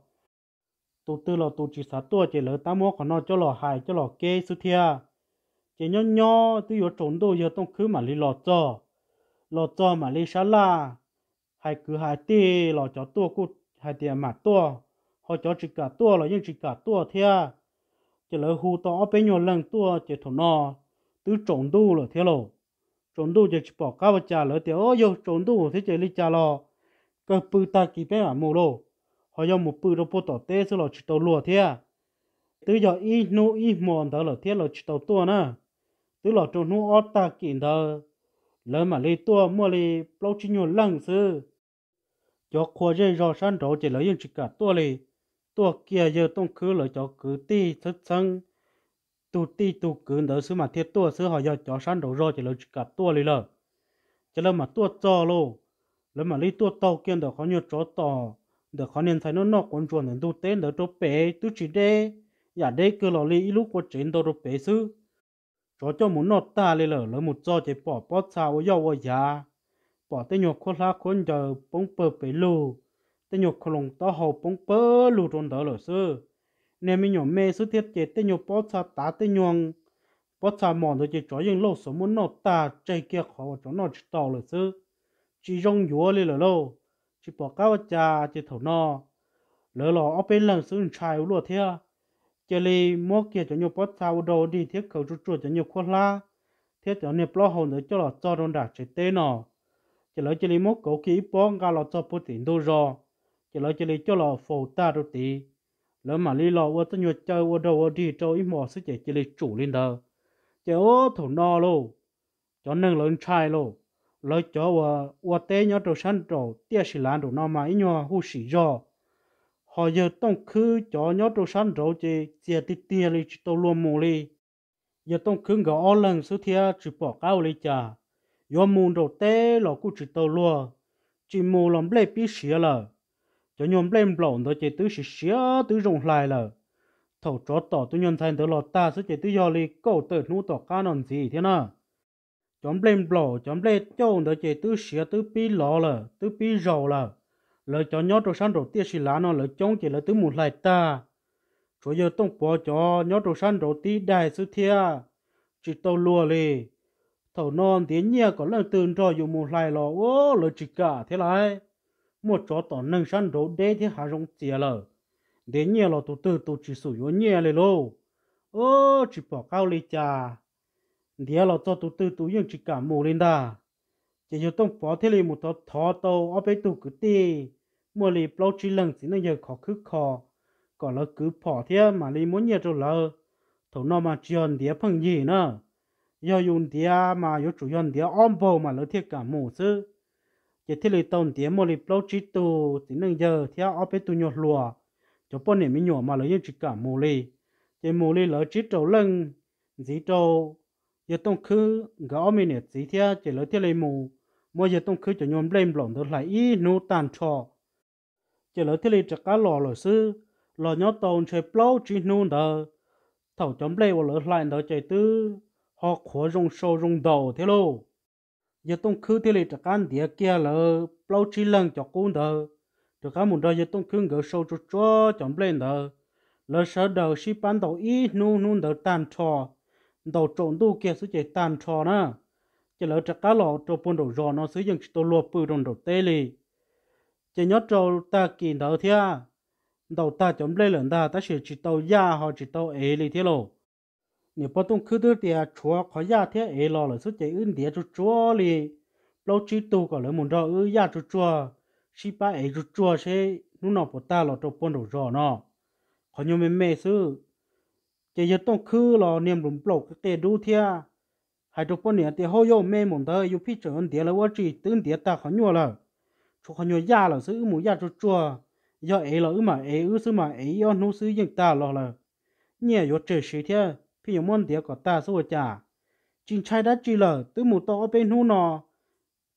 tụ từ lọ tụ chỉ xá tua tám mốt còn nó cho lọ hại cho lọ kê su thia chỉ nhỏ nhỏ tôi yếu trốn đồ giờ tông mà lì cho lọ cho mà lì xá la hai cứ hai tê lọ cho tua cô hai tiền mà tua họ cho chỉ cả tua là những chỉ cả tua thea chỉ là hù to bên nhau lần tua chỉ thổ nọ tứ trộn đu là thế lộ trộn đu chỉ bỏ cá vào trà lỡ tiếc ôi yo trộn đu thế chỉ lấy trà lò cơ bự ta kỳ bé mà mù lô họ do một bự đâu bút tỏ tê số lò chỉ tàu lùa thea tứ giờ y nu y mòn đó là thế là chỉ tàu tua nè tứ lò trộn nu ót ta kỳ đó lỡ mà lấy tua mua lấy bao chỉ nhau lần sư cho khoa dây rò san trâu chỉ lấy những chỉ cả tua lấy ตัวเกียเยอะต้องคือเลยจอคือตีทึดซังตูตีตูคือเดอซื้อมาเทียตัวซื้อหอยจอชั้นโดรอจะเลยกับตัวเลยเลยจะเริ่มมาตัวจอโลแล้วมาลีตัวโตเกี่ยนเดี๋ยวเขาเนี่ยจอต่อเดี๋ยวเขาเนี่ยใส่นนอกคนชวนเดี๋ยวดูเต้นเดี๋ยวตัวเป๋ตุจีเดอย่าได้คือเราลีลูกกว่าเจนตัวเป๋ซื้อจอเจ้าหมุนนอตาเลยเลยแล้วหมุนจอจะปอบปอดสาวย่อวยาปอดเตยหยกคนละคนจะปงเปิดไปลู tê nhục khổ lùng tao hậu bông bơ lù trốn đó lỡ sư nên mình nhỏ mê sư thiết chế tê nhục bó xa tá tê nhung bó xa mòn rồi chế chó dừng lâu số muốn nó ta chạy kia khó cho nó chỉ tàu lỡ sư chỉ rong dúa lên lỡ lâu chỉ bỏ cao cha chỉ thầu no lỡ lò ở bên lần sư trai lúa thea chế li mua kia cho nhục bó xa đồ đi thiết khẩu chú chú cho nhục khó la thiết cho nhục lo hồn nữa cho lọ cho đồn đạc chế tê nọ chỉ lỡ chỉ li mua cầu kỹ bó ngà lọ cho bút tiền đô rồi chỉ lo chỉ lấy cho lo phổ ta đôi tí lỡ mà lý lo ô tôi nhớ chơi ô đâu ô đi đâu ít mò sức chỉ chỉ lấy chủ lên đó chỉ ô thủ no lô cho nâng lớn chai lô lỡ cho ô ô té nhớ đồ sân đồ tiếc xì lan đồ nó mà ít nhớ hú xì do họ giờ tông khứ cho nhớ đồ sân đồ chỉ chỉ tiếc tiếc lấy chỉ tàu luôn mù đi giờ tông khứ gõ ô lần số thia chỉ bỏ cao lấy chả yo mù đồ té lọ cú chỉ tàu luôn chỉ mù làm lệ bí xì lờ cho nhóm lên lộn đó chỉ tứ sĩ xía tứ rồng lại là thầu chó tỏ tứ nhân thành tứ lọt ta sẽ chỉ tứ do li cầu tử nu tỏ ca nòn gì thế nào chấm lên lộ chấm lên chôn đỡ chỉ tứ xía tứ pi lọ là tứ pi rầu là lời cho nhót đồ san đồ tia xì lá nó lời chống chỉ là tứ một lại ta rồi giờ tông bỏ cho nhót đồ san đồ tí đại sư thia chỉ tàu lùa li thầu non tiếng nhia có lần tường rồi dùng một lại lọ ô lời chỉ cả thế lại mua chỗ tỏ nâng sản đổ đế thì hà rong chia lờ để nhẹ lò tụ tư tụ chỉ sử dụng nhẹ lề lô ô chỉ bỏ cao lì chà để lò cho tụ tư tụ dùng chỉ cả mù lên đà chỉ cho tông bỏ thế lì một thọ thọ tàu ở bên tụ cứ tì mua lì bao chỉ lần chỉ nên giờ khó cứ khó còn là cứ bỏ thế mà lì muốn nhẹ rồi lờ thầu nó mà chuyện đĩa phăng gì nữa giờ dùng đĩa mà yếu chủ dùng đĩa ôm bầu mà lỡ thiệt cả mù sư chỉ thì lấy tông tiền mà lì bao chỉ tu thì nâng giờ theo ở bên tu nhột lùa cho bọn này mới nhỏ mà lấy những chỉ cả mồ lì giờ mồ lì lấy chỉ trâu lưng dí trâu giờ tông khứ gõ mình này dí theo chỉ lấy theo lấy mồ mồ giờ tông khứ cho nhôm lên lỏng được lại ít nô tàn trò chỉ lấy theo lấy chỉ cá lò lò sư lò nhót tông chơi bao chỉ nô đó thầu chấm lên và lấy lại đó chơi tư họ khó rong sâu rong đầu thế luôn giờ tông khứ thế này chắc ăn địa kia là bao chỉ lần cho cô đó được cả một đời giờ tông khứ ngỡ sâu cho cho chẳng lên đó Lỡ sợ đầu xí bán đầu ý, nu nu đầu tàn trò đầu trộn đu kia sẽ chạy tàn trò nữa chỉ lỡ chắc ăn lọ cho buồn đầu giò nó sử dụng tổ lụa bự đồng đầu tê lì chỉ nhớ cho ta kỳ đó thia đầu ta chẳng lên lần ta ta sẽ chỉ tàu ya họ chỉ tàu ế lì thế lộ 你不懂去到点车，可夏天热了了，所以有点就着哩。老几多个了，么着有也就着，西巴也就着些，侬那不打了就搬到着呢。可你们没事，这些东去了，你们不老得多天，还就半年的好要没么的，有批准点了，我只等点打可鸟了，出可鸟压了，所以么也就着，要热了嘛，热是嘛，热要侬是应打了了，你也要这些天。phi yếu môn tiệt có ta số chả chính trai đã chỉ là từ một to bên hú nọ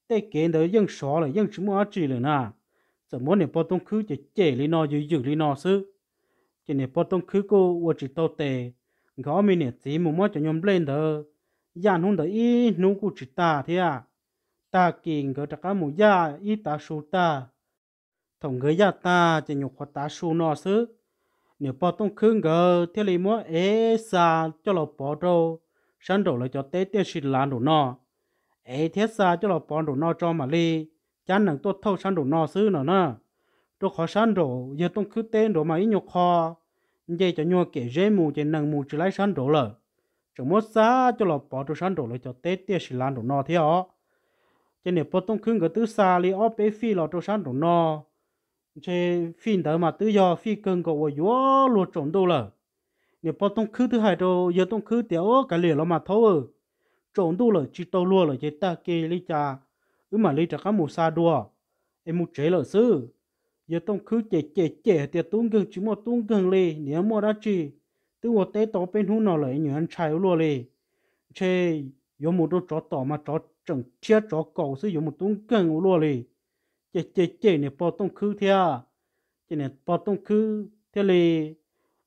tê kiến tới dân xó là dân chúng mà chỉ là na, giờ muốn để bao tông khứ chỉ chế lý nọ giữ giữ lý nọ sư chỉ để bao tông khứ cô vật chỉ tàu tề gõ mình để chỉ một mua cho nhóm lên thờ dàn hôn tới ít, nụ cụ chỉ ta thế à ta kiện cái cả một gia ít ta số ta thằng người gia ta chỉ nhục hoặc ta số nọ sư nếu bỏ tông khương gờ thì lấy mua ế xa cho lọ bỏ đồ sẵn đồ lại cho tế tiêu xịt lá đồ nọ ế thiết xa cho lọ bỏ đồ nọ cho mà lì, chán nặng tốt thâu sẵn đồ nọ xứ nữa nè đồ khó sẵn đổ giờ tông khứ tế đồ mà ít nhục kho vậy cho nhua kể dễ mù trên nặng mù chỉ lấy sẵn đổ lợ chẳng muốn xa cho lọ bỏ đồ sẵn đồ lại cho tế tiêu xịt lá đồ nọ thế ó cho nên bỏ tông khương gờ tứ xa li ó bế phi lọ đồ sẵn đồ nọ chế phim đó mà tự do phi cơn có vài gió luôn trộn đâu là nếu bắt tông khứ thứ hai đâu giờ tông khứ tiểu cái liền là mà thấu trộn đâu là chỉ tàu luôn là chế ta kê lý cha ừ mà lý cha cá mù sa đua em muốn chế là sư giờ tông khứ chế chế chế thì tung gần chỉ một tung gần lì nếu mua đã chi tự một tế tổ bên hú nào lại nhuyễn chai luôn lì chế có một đôi chó tỏ mà chó chẳng chia chó cầu sư có một tung gần luôn lì chế chế chế này bỏ tông khứ thia chế này bỏ tông khứ thế lì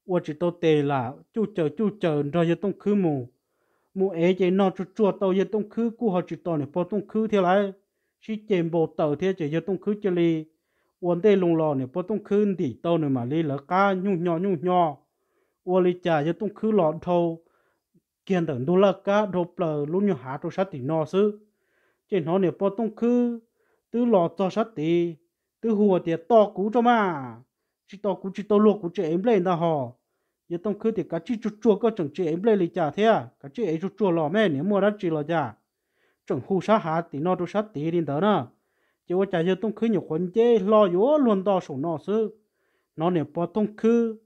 我只都得啦，就走就走，你知道也动去么？么哎，这那就做到也动去，过好知道呢，不动去起来，是进步到这这也动去这里，我得弄了呢，不动去地到呢嘛，你了家用 nhỏ 用 nhỏ，我哩家也动去了头，见等到了家头不了，弄 nhỏ 下头啥地那是，这那呢不动去。tư lo cho sát tí tư hùa thì to cú cho mà chỉ to cú chỉ to luộc cú chỉ em lên đó họ giờ tông khứ thì cá chỉ chua chua có chẳng chỉ em lên lì chả thế à cá chỉ ấy chua chua lọ mẹ nếu mua ra chỉ lọ chả chẳng hù sát hạt thì nó đâu sát tí đi đó nữa chỉ có chả giờ tông khứ nhiều quần chế lo yếu luôn to sổ nó sư nó nếu bỏ tông khứ,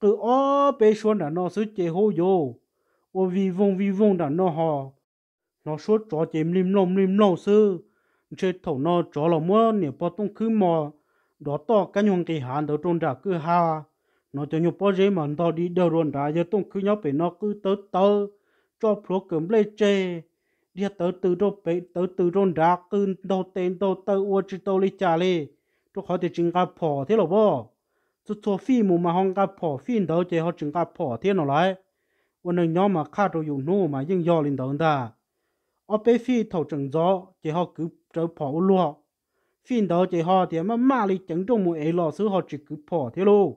cứ ó bê xuống là nó sư chế hô vô ô vì vong vì vong là nó họ nó suốt trò chém lim lông lim lông sư chơi thầu nó cho là mua nè bỏ tung cứ mò đó to cái nhung cái hàn đó trôn đã cứ ha nó cho nhung bỏ dễ mà tao đi đâu rồi đã giờ tung cứ nhau bị nó cứ tớ tớ cho pro cầm lấy chê đi tớ từ đâu bị tớ từ rồi đã cứ đâu tên đâu tớ ô chỉ tớ lấy trả lấy tôi khó thì chừng gặp phò thế là bỏ tôi cho phi mù mà không gặp phò phi đâu chỉ họ chừng gặp phò thế nó lại วันนึงย้อมมาฆ่าตัวอยู่นู่มายิ่งย่อลินเดินตาเอาไปฟีเท่าจังจ้อจะเขาคือ trâu bỏ lúa phiên đầu chỉ họ thì mà mà lý chẳng trong một ấy lò xứ họ chỉ cứ bỏ thế lô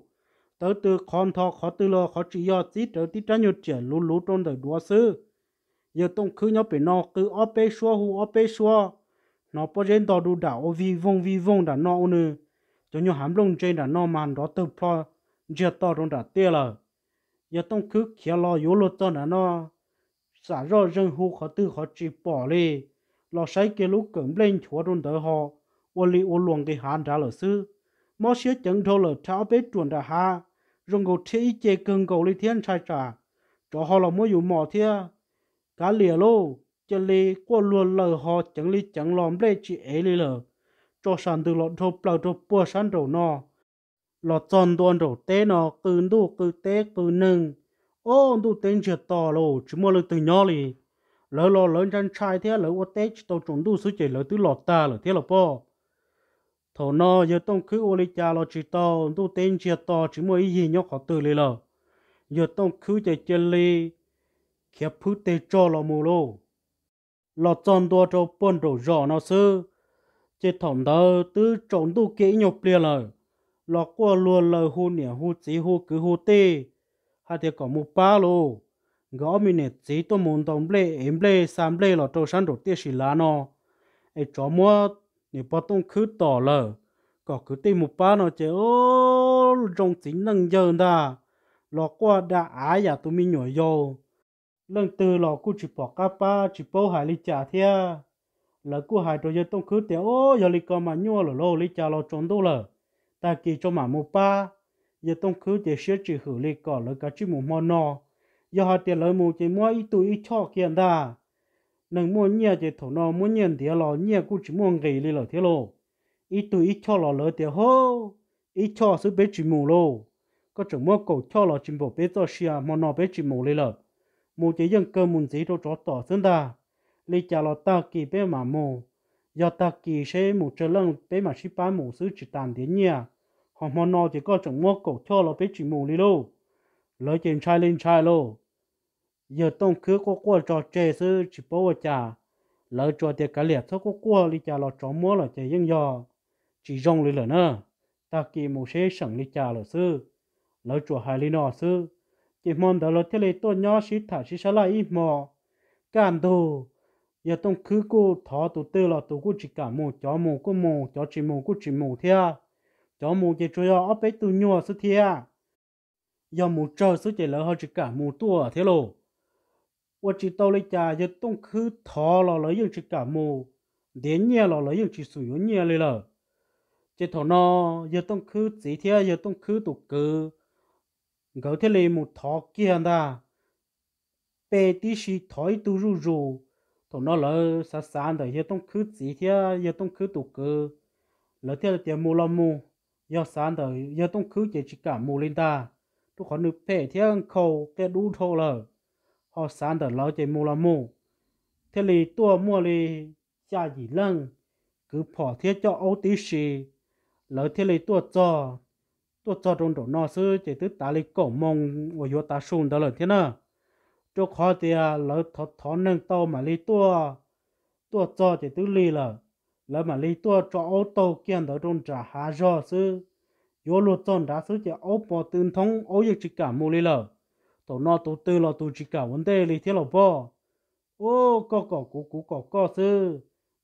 tới từ con thọ khó từ lò khó chỉ do chỉ trở tí tránh nhiều chuyện lú lú trong đời đua xứ giờ tông cứ nhau bị nó cứ ấp bê xua hù ấp bê xua nó bỏ trên đó đủ đảo vi vong vi vong đã nó nữa cho nhau hàm lông trên đã nó màn đó từ pho giờ to trong đã tia là giờ tông cứ kia lo yếu lột cho nó xả rõ rừng hù khó từ khó chỉ bỏ đi lo sai kia lúc cẩm lên chúa run đỡ họ ô li ô luồng cái hàn trả lời sư mò xía chẳng thô lờ tháo bế chuẩn đà ha rong gầu thế chê cưng cầu lý thiên sai trả cho họ là mua dù mò thia cá lìa lô chân li qua luôn lờ họ chẳng li chẳng lòm lê chỉ ấy li lờ cho sàn từ lọt thô blau thô bùa sàn đầu nọ lọt tròn đòn đầu té nọ cứ đu cứ té cứ nâng ô đu tên chưa to lô chỉ mua lực từ nhỏ li lỡ lò lớn chân trai thế lỡ ô tết tàu trung đu sứ chỉ lỡ tứ lọt ta lỡ thế lỡ po thổ nó giờ tông cứ ô lý cha lọ chỉ tàu đu tên chia to chỉ mua ý gì nhóc khó từ lì lờ giờ tông cứ chạy chân lì khiếp phứ tê cho lọ mù lô lọ tròn đua cho bôn đồ rõ nó sư chỉ thỏng đờ tứ trung đu kỹ nhục lìa lờ lọ qua luôn lờ hù nỉa hù chỉ hù cứ hù tê hai thế có một ba lô gõ mình nè chỉ tôi muốn tông lệ em lệ sam lệ là tôi sẵn đầu tiên xí lá nó ai cho mua nè bắt tông cứ tỏ lờ có cứ tìm một ba nó chơi ô trong chính năng giờ ta lọ qua đã ai à tụi mình nhỏ vô lần từ lọ cứ chỉ bỏ cá ba chỉ bỏ hải lý trả thia là cô hải tôi giờ tông cứ tiểu ô giờ lý con mà nhua lọ lô lý trả lọ trốn đâu lờ ta kỳ cho mà một ba giờ tông cứ để xếp chỉ hử lý cỏ lỡ cả chỉ một món nọ giờ họ tiền lời mù chỉ mua ít tuổi ít cho kiện ta nâng mua nhia chỉ thổ nó mua nhiên thì lò nhia cũng chỉ mua nghỉ đi lò thế lô ít tuổi ít cho lò lỡ tiền hô ít cho sự bế chỉ mua lô có chỗ mua cổ cho lò chỉ bộ bế cho xia mà nó bế chỉ mua đi lợ mua chỉ dân cơ muốn gì đâu cho tỏ xứng ta lý trả lò ta kỳ bế mà mua, giờ ta kỳ sẽ mua trở lăng bế mà xí bán mù sứ chỉ tàn tiền nhia họ mà nó chỉ có chỗ mua cổ cho lò bế chỉ mua đi lô lời chuyện trai linh trai lô giờ tông cứ có qua cho chê sư chỉ bố vợ cha lời trò tiệc cả liệt thôi có qua đi cha lọ trò múa là chè dân dò chỉ rong lì lỡ nơ ta kỳ một xe sẵn đi cha lỡ sư lời trò hai lì nọ sư chỉ mong đó lỡ thế lì tôi nhỏ xí thả xí xá lại ít mò cản đồ giờ tông cứ cô thọ tụ tư là tụ cô chỉ cả mù cho mù cô mù cho chỉ mù cô chỉ mù thea chó mù chỉ cho ở bé tụ nhỏ sư thea giờ một trơ số chạy lỡ hơn chỉ cả một tua thế lô và chỉ tao lấy trà giờ tông khứ thọ lò lấy dùng chỉ cả một, đến nhà lò lấy dùng chỉ sử dụng nhà lấy lờ chỉ thọ nó giờ tông khứ chỉ thế giờ tông khứ tụ cử gấu thế lấy một thọ kia ta bê tí xì thói tu rù rù thọ nó lỡ xa xa đời giờ tông khứ chỉ thế giờ tông khứ tụ cử lỡ thế là tiền mù lo mù giờ sáng đời giờ tông khứ chỉ chỉ cả mù lên ta tu khó nữ phê thiên khâu cái đu thô lờ họ sản tờ lão chế mù là mù thế lì tua mua lì cha gì lăng cứ bỏ thiết cho ấu tí xì lỡ thế lì tua cho tua cho trong đổ nọ sư chế tức tá lì cổ mông ở yếu tá sùng đó lỡ thế nè cho khó thì lỡ thọ thọ nâng tàu mà lì tua tua cho chế tức lì lỡ lỡ mà lì tua cho ấu tàu kiên đó trong trả hạ rõ sư yo lo ton đã số chỉ ô bỏ tương thông ô dịch chỉ cả mua lì lờ tổ nó tổ tư là tổ chỉ cả vấn đề lì thế là bỏ ô có có cú cú có có sư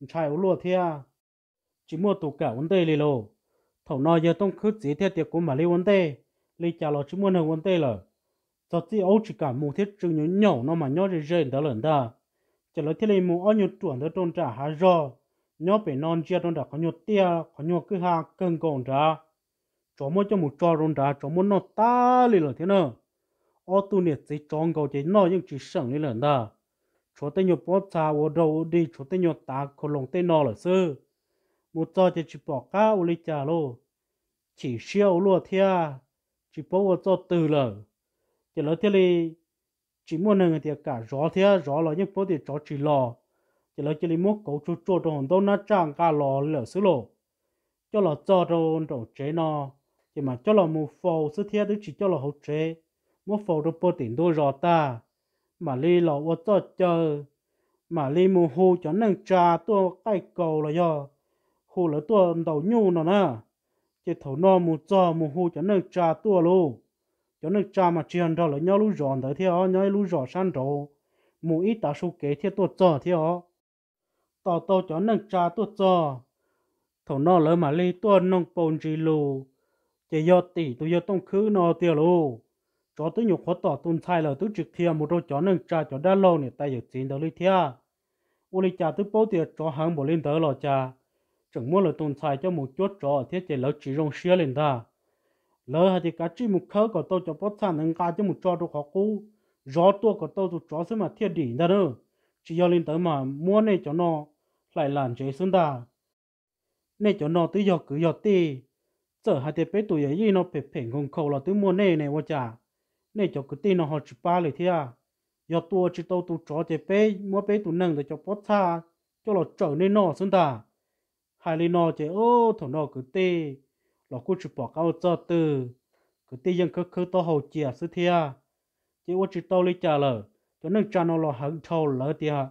chạy ô lo thế à chỉ mua tổ cả vấn đề lì lô thầu nó giờ tông khứ chỉ thế tiệc của mà lì vấn đề lì trả lo chỉ mua hàng vấn đề lờ cho chỉ ô chỉ cả mua thế chừng nhỏ nhỏ nó mà nhỏ rơi rơi đó lần đó chỉ lo thế lì mua ô nhiều chuẩn đó trôn trả hà rồi nhỏ bị non chia trôn trả có nhiều tia có nhiều cứ hà cần còn trả cho mỗi cho một trò rộn đá cho mỗi nó ta lì là thế nào ô tu nhiệt chỉ tròn cầu chỉ nó nhưng chỉ sẵn lì là đó chỗ tên nhột bó trà ô đầu đi chỗ tên nhột ta khổ lồng tên nó là sư một trò chỉ chỉ bỏ cá ô lì trà lô chỉ siêu lùa thia chỉ bỏ ô cho từ lờ chỉ lỡ thế lì chỉ muốn nâng thì cả rõ thia rõ là những bó thì rõ chỉ lò chỉ lỡ chỉ lì muốn cầu chú chỗ đồng đâu nó trang cả lò lỡ sư lô cho lò cho đâu đâu chế nó chỉ mà cho là một phò sự thiết đó chỉ cho là hỗ trợ, một phò được bố tiền đôi rõ ta mà lì là ô cho chờ mà lì mù hồ cho nâng trà tua cái cầu là do hồ là tua đầu nhu nó nè chỉ thầu nó mù cho mù hồ cho nâng trà tua luôn cho nâng trà mà truyền đó là nhau lú rõ tới thế nhau lú rõ san đồ mù ít ta số kế thế tua cho thế ó tao tao cho nâng trà tua cho thầu nó lỡ mà lì tua nông bồn gì luôn chỉ do tỷ tôi do tông khứ nó tiêu lô cho tôi nhục khó tỏ tôn sai là tôi trực thiêng một đôi chó nâng trà cho đã lâu này tay dự chín đầu lý thiêng. ô lý trà tôi bố tiệt cho hàng bộ lên tới lò cha. chẳng muốn là tôn sai cho một chút chó thiết chế lỡ chỉ rong xia lên ta lỡ hay thì cả chỉ một khớ của tôi cho bớt sản nâng ca cho một trò đồ khó cú gió tua của tôi tôi chó sẽ mà thiết đỉnh ra đâu chỉ do lên tới mà mua này cho nó lại làm chế xứng ta này cho nó tự giờ cứ giờ tì giờ hai tiệp bé tuổi ấy nó bẹp phèn không khâu là tới mua nè nè vợ chả nè cho cái tin nó họ chụp ba lời thế à giờ tôi chỉ tao tu chó tiệp bé mua bé tuổi nâng để cho bớt xa cho nó trở nên nó xuống ta hai lên nó chơi, ô thằng nó cứ tê nó cứ chụp bỏ cao cho từ cứ tê dân cứ cứ tao hậu chìa sư thế à chỉ vợ chỉ tao lấy trả lời cho nên cha nó là hận thâu lỡ thế à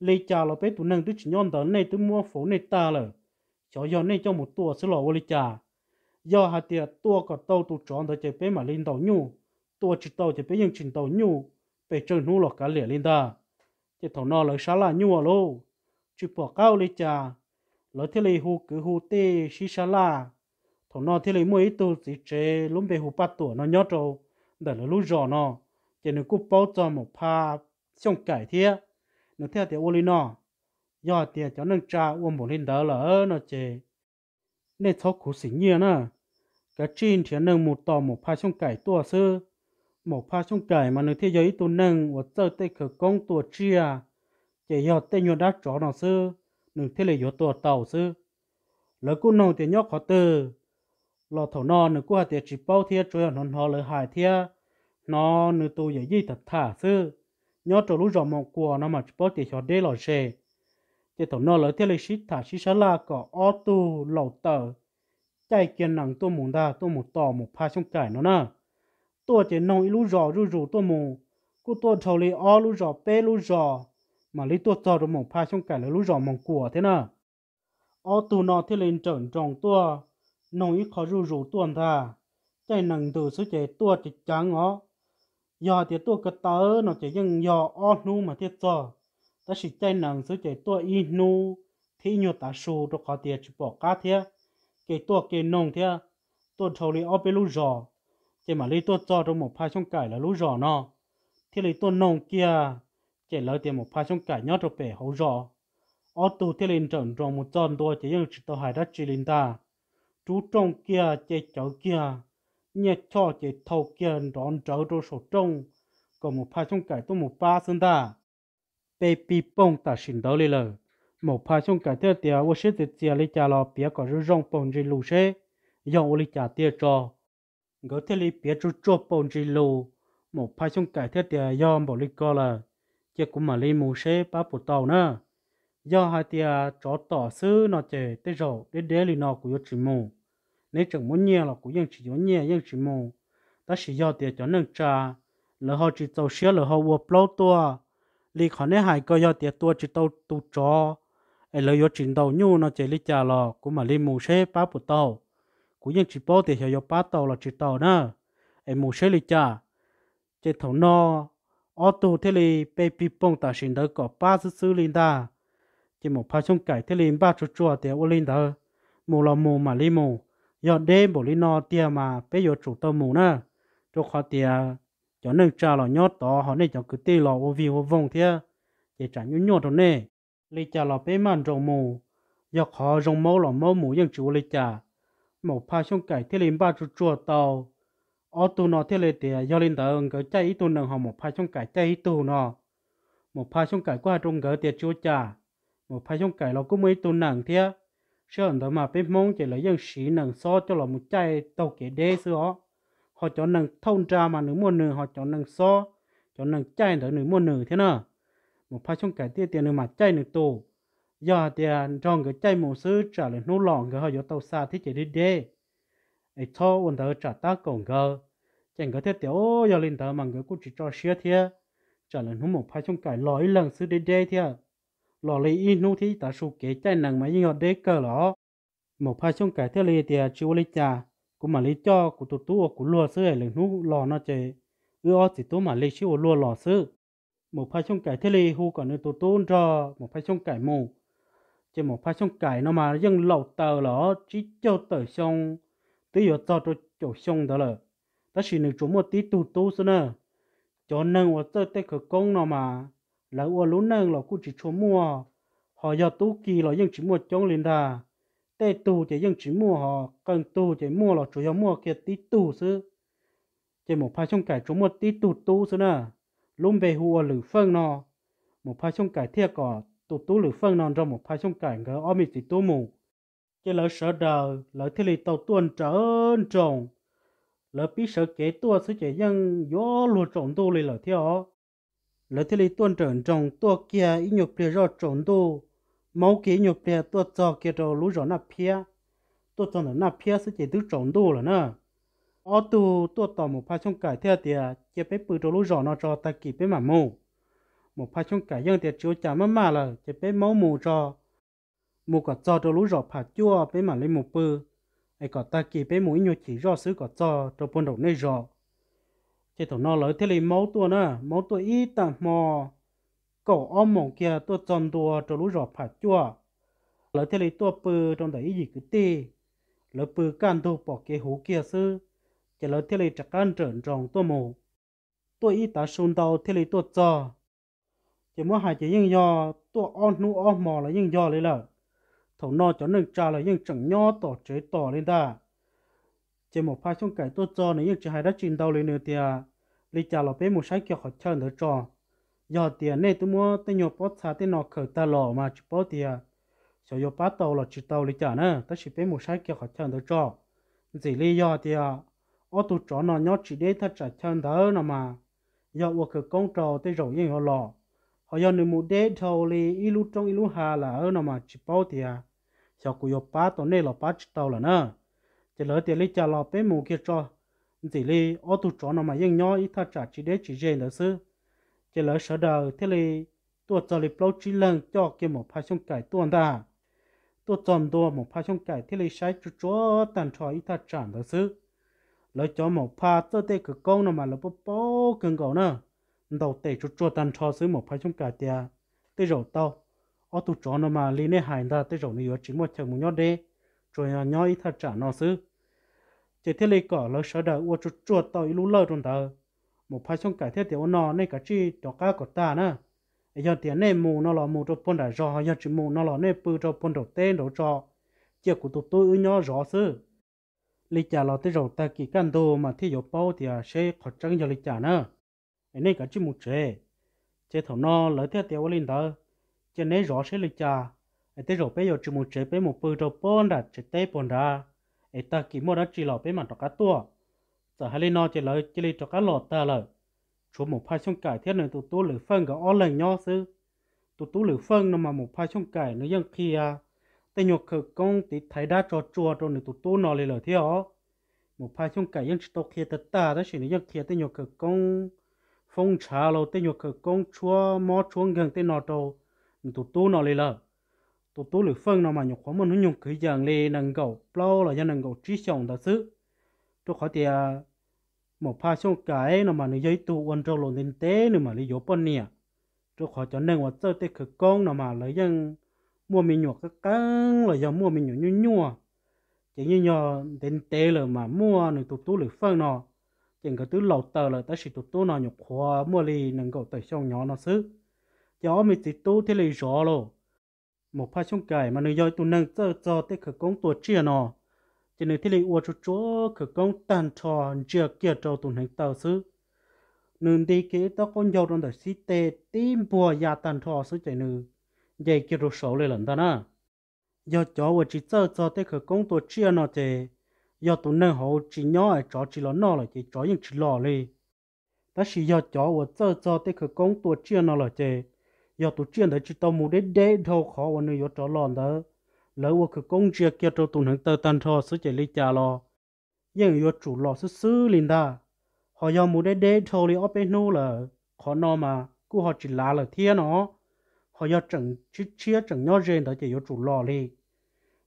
lấy trả là bé tuổi nâng tới chỉ nhon tới này tới mua phố này ta lời cho giờ này cho một tuổi, sư lọ vợ lấy trả giờ hạt tiệt tua có tàu tụ tròn tới chế bé mà lên tàu nhu tua chỉ tàu chỉ bé nhưng chỉnh tàu nhu bị chơi nhu lọt cả lẻ lên ta chế thầu nọ lấy xá là nhu à lô chỉ bỏ cao lên trà lỡ thế này hú cứ hú tê xí xá là thầu nọ thế này mua ít tu chỉ chế lúng bé hú bát tuổi nó nhớ trâu để nó lúc giò nó, chế nó cúp bao cho một pa xong cải thiệt nó theo tiệt ô lên nọ giờ tiệt cho nâng cha uống một lên đỡ lỡ nó chế nên thóc cú xỉ nhiên à cái chín thì nâng một tò một pha trong cải tua sư một pha trong cải mà nửa thế giới tu nâng và tơ tê khởi công tua chia chỉ do tê nhuận đá chó nào sư nửa thế là do tua tàu sư lỡ cú nông thì nhóc khó từ lò thổ nò nửa cú hạt tiền chỉ bao thiệt cho nó nó lỡ hại thiệt nó nửa tu dễ gì thật thả sư nhóc trâu lú rộng một cua nó mà chỉ bao tiền cho đê lò xe chỉ thổ nò lỡ thế là xít thả xít xá la có ô tu lầu tờ chạy kiến nặng tôi muốn đa tôi muốn tỏ một pha trong cải nó nè tôi chỉ nông ít lú rò rú rú tôi muốn cô tôi thầu lì o lú rò bê lú rò mà lý tôi tỏ được một pha trong cải là lú rò mỏng của thế nè o tù nọ thì lên trần tròn tôi nông ít khó rú rú tuần thà chạy nặng từ số chạy tôi chỉ trắng ó giờ thì tôi cái tớ nó chỉ dừng giờ o nu mà thiết giờ ta chỉ chạy nặng số chạy tôi ít nu thì nhiều ta số cho khó tiền chỉ bỏ cá thiệt cái tua cái nông thế tua thầu lì ở bên lũ giò chỉ mà lấy tua cho trong một pha trong cải là lũ rò nó thì lấy tua nông kia chỉ lấy tiền một pha trong cải nhót cho bể hậu rò, ở tù thì lên trận rồi một trận đua chỉ dùng chỉ tàu hải đất chỉ lên ta chú trong kia chỉ cháu kia nhẹ cho chỉ thầu kia đón cháu rồi số trong còn một pha trong cải tôi một pha sơn ta bị bông ta xin đó lên lời một pha xong cái tiêu tiêu tôi sẽ tự chia lấy trả lo bia có rú rong bông rì lù xe dòng vô lấy cha tiêu cho ngỡ thế lấy bia rú chua bông rì lù một pha xong cái tiêu tiêu dòng bỏ lấy co là chứ cũng mà lấy mù xe ba bộ tàu nữa do hai tia cho tỏ sư nó chè tê rổ đến đế lì nó của yếu chỉ mù nếu chẳng muốn nhẹ là của dân chỉ muốn nhẹ dân chỉ mù ta chỉ do tia cho nâng trà lỡ họ chỉ tàu xe lỡ họ vua plau tua lì khó nế hải coi do tia tua chỉ tàu tu chó ai lấy yo trình đầu nhu nó chỉ lấy trả lò cũng mà lấy mù xe ba bút tàu cũng như chỉ bao thì hiểu yo ba tàu là chỉ tàu nữa ai mù xe lấy trả chỉ thầu no ô tô thế li bê bê bông ta xin đỡ có ba sư sư linh ta chỉ một pha chung cải thế li ba chua chua thì ô linh đó mù là mù mà lấy mù yo đêm bổ linh no tia mà bê yo chủ tàu mù nữa cho khó tia cho nên trả lò nhót đó họ nên cho cứ tê lò ô vi ô vong thế chỉ trả nhót nhót rồi nè lì chả là bế mặn rồng mù giờ khó rồng mâu là mâu mù dân chú lì chả một pha xung cải thế lên ba chú chùa tàu ở tu nọ thế lên thì do lên tờ ông gỡ chạy ít tu nâng họ một pha xung cải chạy ít tu nó một pha xong cải qua trong gỡ tiệt chú chả một pha xung cải nó cũng mấy tu nặng thế sơ đó mà bế mông chỉ là dân sĩ nâng so cho là một chạy tàu kế đế xưa họ cho nâng thông tra mà nửa mua nửa họ cho nâng so cho nâng chạy tới nửa mua nửa thế nào một phá xuống cái tia tiền nữa mà chạy nữa tổ giờ tiền trong cái chạy một sư trả lời nô lỏng cái họ giờ tàu xa thì chỉ đi đê ấy cho ổn thờ trả ta cổng cơ chẳng có thiết tiểu giờ lên thờ mà người cũng chỉ cho xia thiê trả lời nô một phá xuống cái lõi lần sư đi đê thiê lò lấy in nô thì ta sụ kế chạy nặng mà như họ đê cơ lọ một phá xuống cái thiết lì tiền chịu lấy trà cũng mà lấy cho của tụt tụ của lùa sư ấy nô lò nó chơi ưa thì tụ mà lấy chịu lùa lò sư một pha xong cải thế lì hu còn nơi tổ tôn cho một pha xong cải mù chỉ một pha xong cải nó mà dân lậu tờ lỡ chỉ cho tờ xong tí giờ cho cho chỗ xong đó là ta chỉ nên chúng một tí tu tu xí nè cho nên 我这得可工了嘛，然后路能了估计出没，họ giờ tu kỳ là dân chỉ mua chống lên đà, tê tu thì dân chỉ mua họ, cần tu thì mua là chủ yếu mua kia tí tu xứ, chỉ một pha xong cải chúng một tí tu tu xứ nè lùm về hùa lử phương nó một phá chung cải thiệt cỏ tụt tú lử phương nó trong một phá chung cải ngỡ ôm chỉ tú mù cái lỡ sợ đờ lỡ thì lì tàu tuần trơn trồng lỡ bí sợ kế tua sẽ chế dân gió lùa trồng tu lì lỡ theo lỡ thì lì tuần trơn trồng tua kia ít nhục bìa rõ trồng tu máu kế nhục bìa tua cho kia rồi lú rõ nạp phía tua cho nó nạp phía sẽ chế tứ trồng tu là nè ô tu tua tỏ một phá chung cải thiệt tiệt chế bé bự trâu lú rọ nó cho ta kịp bé mà mù một pha trong cả dân tiệt chiếu chả mất mà là chế bé máu mù cho mù cả cho trâu lú rọ phá chua bé mà lấy một bự ai có ta kịp bé mũi nhô chỉ rọ xứ có cho trâu bồn đầu này rọ chế thổ nó lỡ thế lấy máu tua nè máu tua y tạm mò cổ ôm mỏng kia tua tròn tua cho lú rọ phá chua lỡ thế lấy tua bự trong đấy gì cứ tê lỡ bự can thu bỏ kia hú kia sư chỉ lỡ thế lấy chắc ăn trợn tròn tua mù ตัวอีตาสูนดาวเทเลยตัวจอจะมั่วหายจะยิ่งยอตัวอ้อนนูอ้อนหมอแล้วยิ่งยอเลยล่ะ thầu no cho nên cha là những chẳng nho tỏ chế tỏ lên ta chế một pha trong cái tốt cho nên những chỉ hai đã chín đau lên nữa thì lý cha là bé một sai kiểu họ chơi nữa cho giờ tiền này tôi mua tôi nhổ bớt xa tôi nọ khởi ta lò mà chỉ bớt thì sợ nhổ bát tàu là chỉ tàu lý cha nữa ta chỉ bé một sai kiểu họ chơi nữa cho gì lý do thì ô tôi chó nó nhó chỉ để thật trả chơi đó nè mà giờ ở cái công trò tới rồi yên họ lò họ giờ nếu muốn đế thầu li ít lúc trong ít hà là ở e nằm chỉ bảo thì à sau cú yo pa tổ này là pa chỉ tàu là nè chỉ lỡ tiền lý cho lò bé mù kia cho chỉ li ô tu cho nằm mà yên nhó ít ta trả chỉ để chỉ dê là sư chỉ lỡ sợ đời thế li tôi cho li bao chỉ lần cho cái một pha xong cải tuần ta tôi chọn đồ một pha xong cải thế li sai chú chó tàn trò ít ta trả là sư lấy cho một pha tớ tê cực câu nó mà lỡ bố bố cường cầu nữa đầu tê chút chua tan cho xứ một pha trong cả tia tê rổ tao ở tụ chó nó mà li nè hành ra tê rổ nó yếu chính một chồng một nhót đê rồi ý à, thật trả nó xứ chỉ thế lấy cỏ lỡ sợ đời uo chút chua tao lũ lơ trong tờ một pha trong cả thế tiểu nó nên cả chi cho cá của ta nữa giờ tiền này mù nó là mù cho pon đại do giờ chỉ mù nó là nên bự cho pon đầu tên đầu cho chỉ của tụt tôi nhớ rõ xứ lý trả lo tới rồi e e ta kỳ căn đồ mà thi dụ bao thì sẽ khó trắng cho lý trả nữa anh ấy cả chỉ một chế chế thầu nó lấy theo tiêu linh đó chế này rõ sẽ lý trả anh tới rồi bây giờ chỉ một chế bây một bữa rồi bốn đã chế tế bốn ra, anh ta kỳ mua đã chỉ lo bây mà cho cá tua giờ hai linh nó chế lỡ chế lý cho cá lọt ta lỡ chỗ một pha xong cải thiết này tụt tôi lửa phân cả online lần nhau sư tụi tôi lử phân nó mà một pha xong cải nó dân kia แต่หยกคือก้องติดไทยด้าจอจัวตรงหนึ่งตัวตู้นอนเลยเหรอที่อ๋อหมกพายช่วงไก่ยังตกเคียตตาแต่สิ่งนี้ยังเคียแต่หยกคือก้องฟงชาเราแต่หยกคือก้องชัวมอช่วงเงินแต่นอโตหนึ่งตัวตู้นอนเลยเหรอตัวตู้หรือเฟิงนอนมาหยกความมันหุ่นหยกคืออย่างเลยนังเก่าเปล่าหรือยังนังเก่าชี้ส่องตาซื้อตัวเขาเตียหมกพายช่วงไก่นอนมาหนึ่งย้อยตัววันเราหล่นเต้นเต้หนึ่งมาเลยหยกปนเนี่ยตัวเขาจะนั่งว่าเจ้าเต้คือก้องนอนมาเลยยัง mua mình nhỏ cái căng là giờ mua mình nhỏ nhu nhu chỉ như nhỏ đến tê là mà mua người tụt tú lửa phân nó chỉ có tứ lầu tờ là ta chỉ tụt tú nó nhục hoa mua lì nâng cầu tới xong nhỏ nó xứ cho mình tụt tú thế lì rõ rồi một pha xong cải mà người doi tụi nâng cho cho tới khởi công tổ chia nó chỉ người thế lì uo chỗ chỗ khởi công tàn trò chia kia cho tụi hành tàu xứ nên đi kế tao con dâu trong đời xí tê tim bùa ya tàn trò xứ chạy nương dây kia rủ sầu lên lần ta nè do chó và chỉ sợ cho tới khởi công tổ chia nó thì do tụ nâng hậu chỉ nhỏ ở chó chỉ lo nó là chỉ chó những chỉ lo li ta chỉ do chó và sợ cho tới khởi công tổ chia nó là chỉ do tụ chia để chỉ tao mù đến đế đâu khó và nơi do chó lo đó lỡ và khởi công chia kia cho tụ nâng tơ tan thọ sứ chỉ li cha lo nhưng do chủ lo sứ sứ linh ta họ do mù đến đế đâu li ở bên nô là khó nó mà cứ họ chỉ là là thiên nó họ do chẳng chứ chia chẳng nhau rèn đó chỉ có chủ lò đi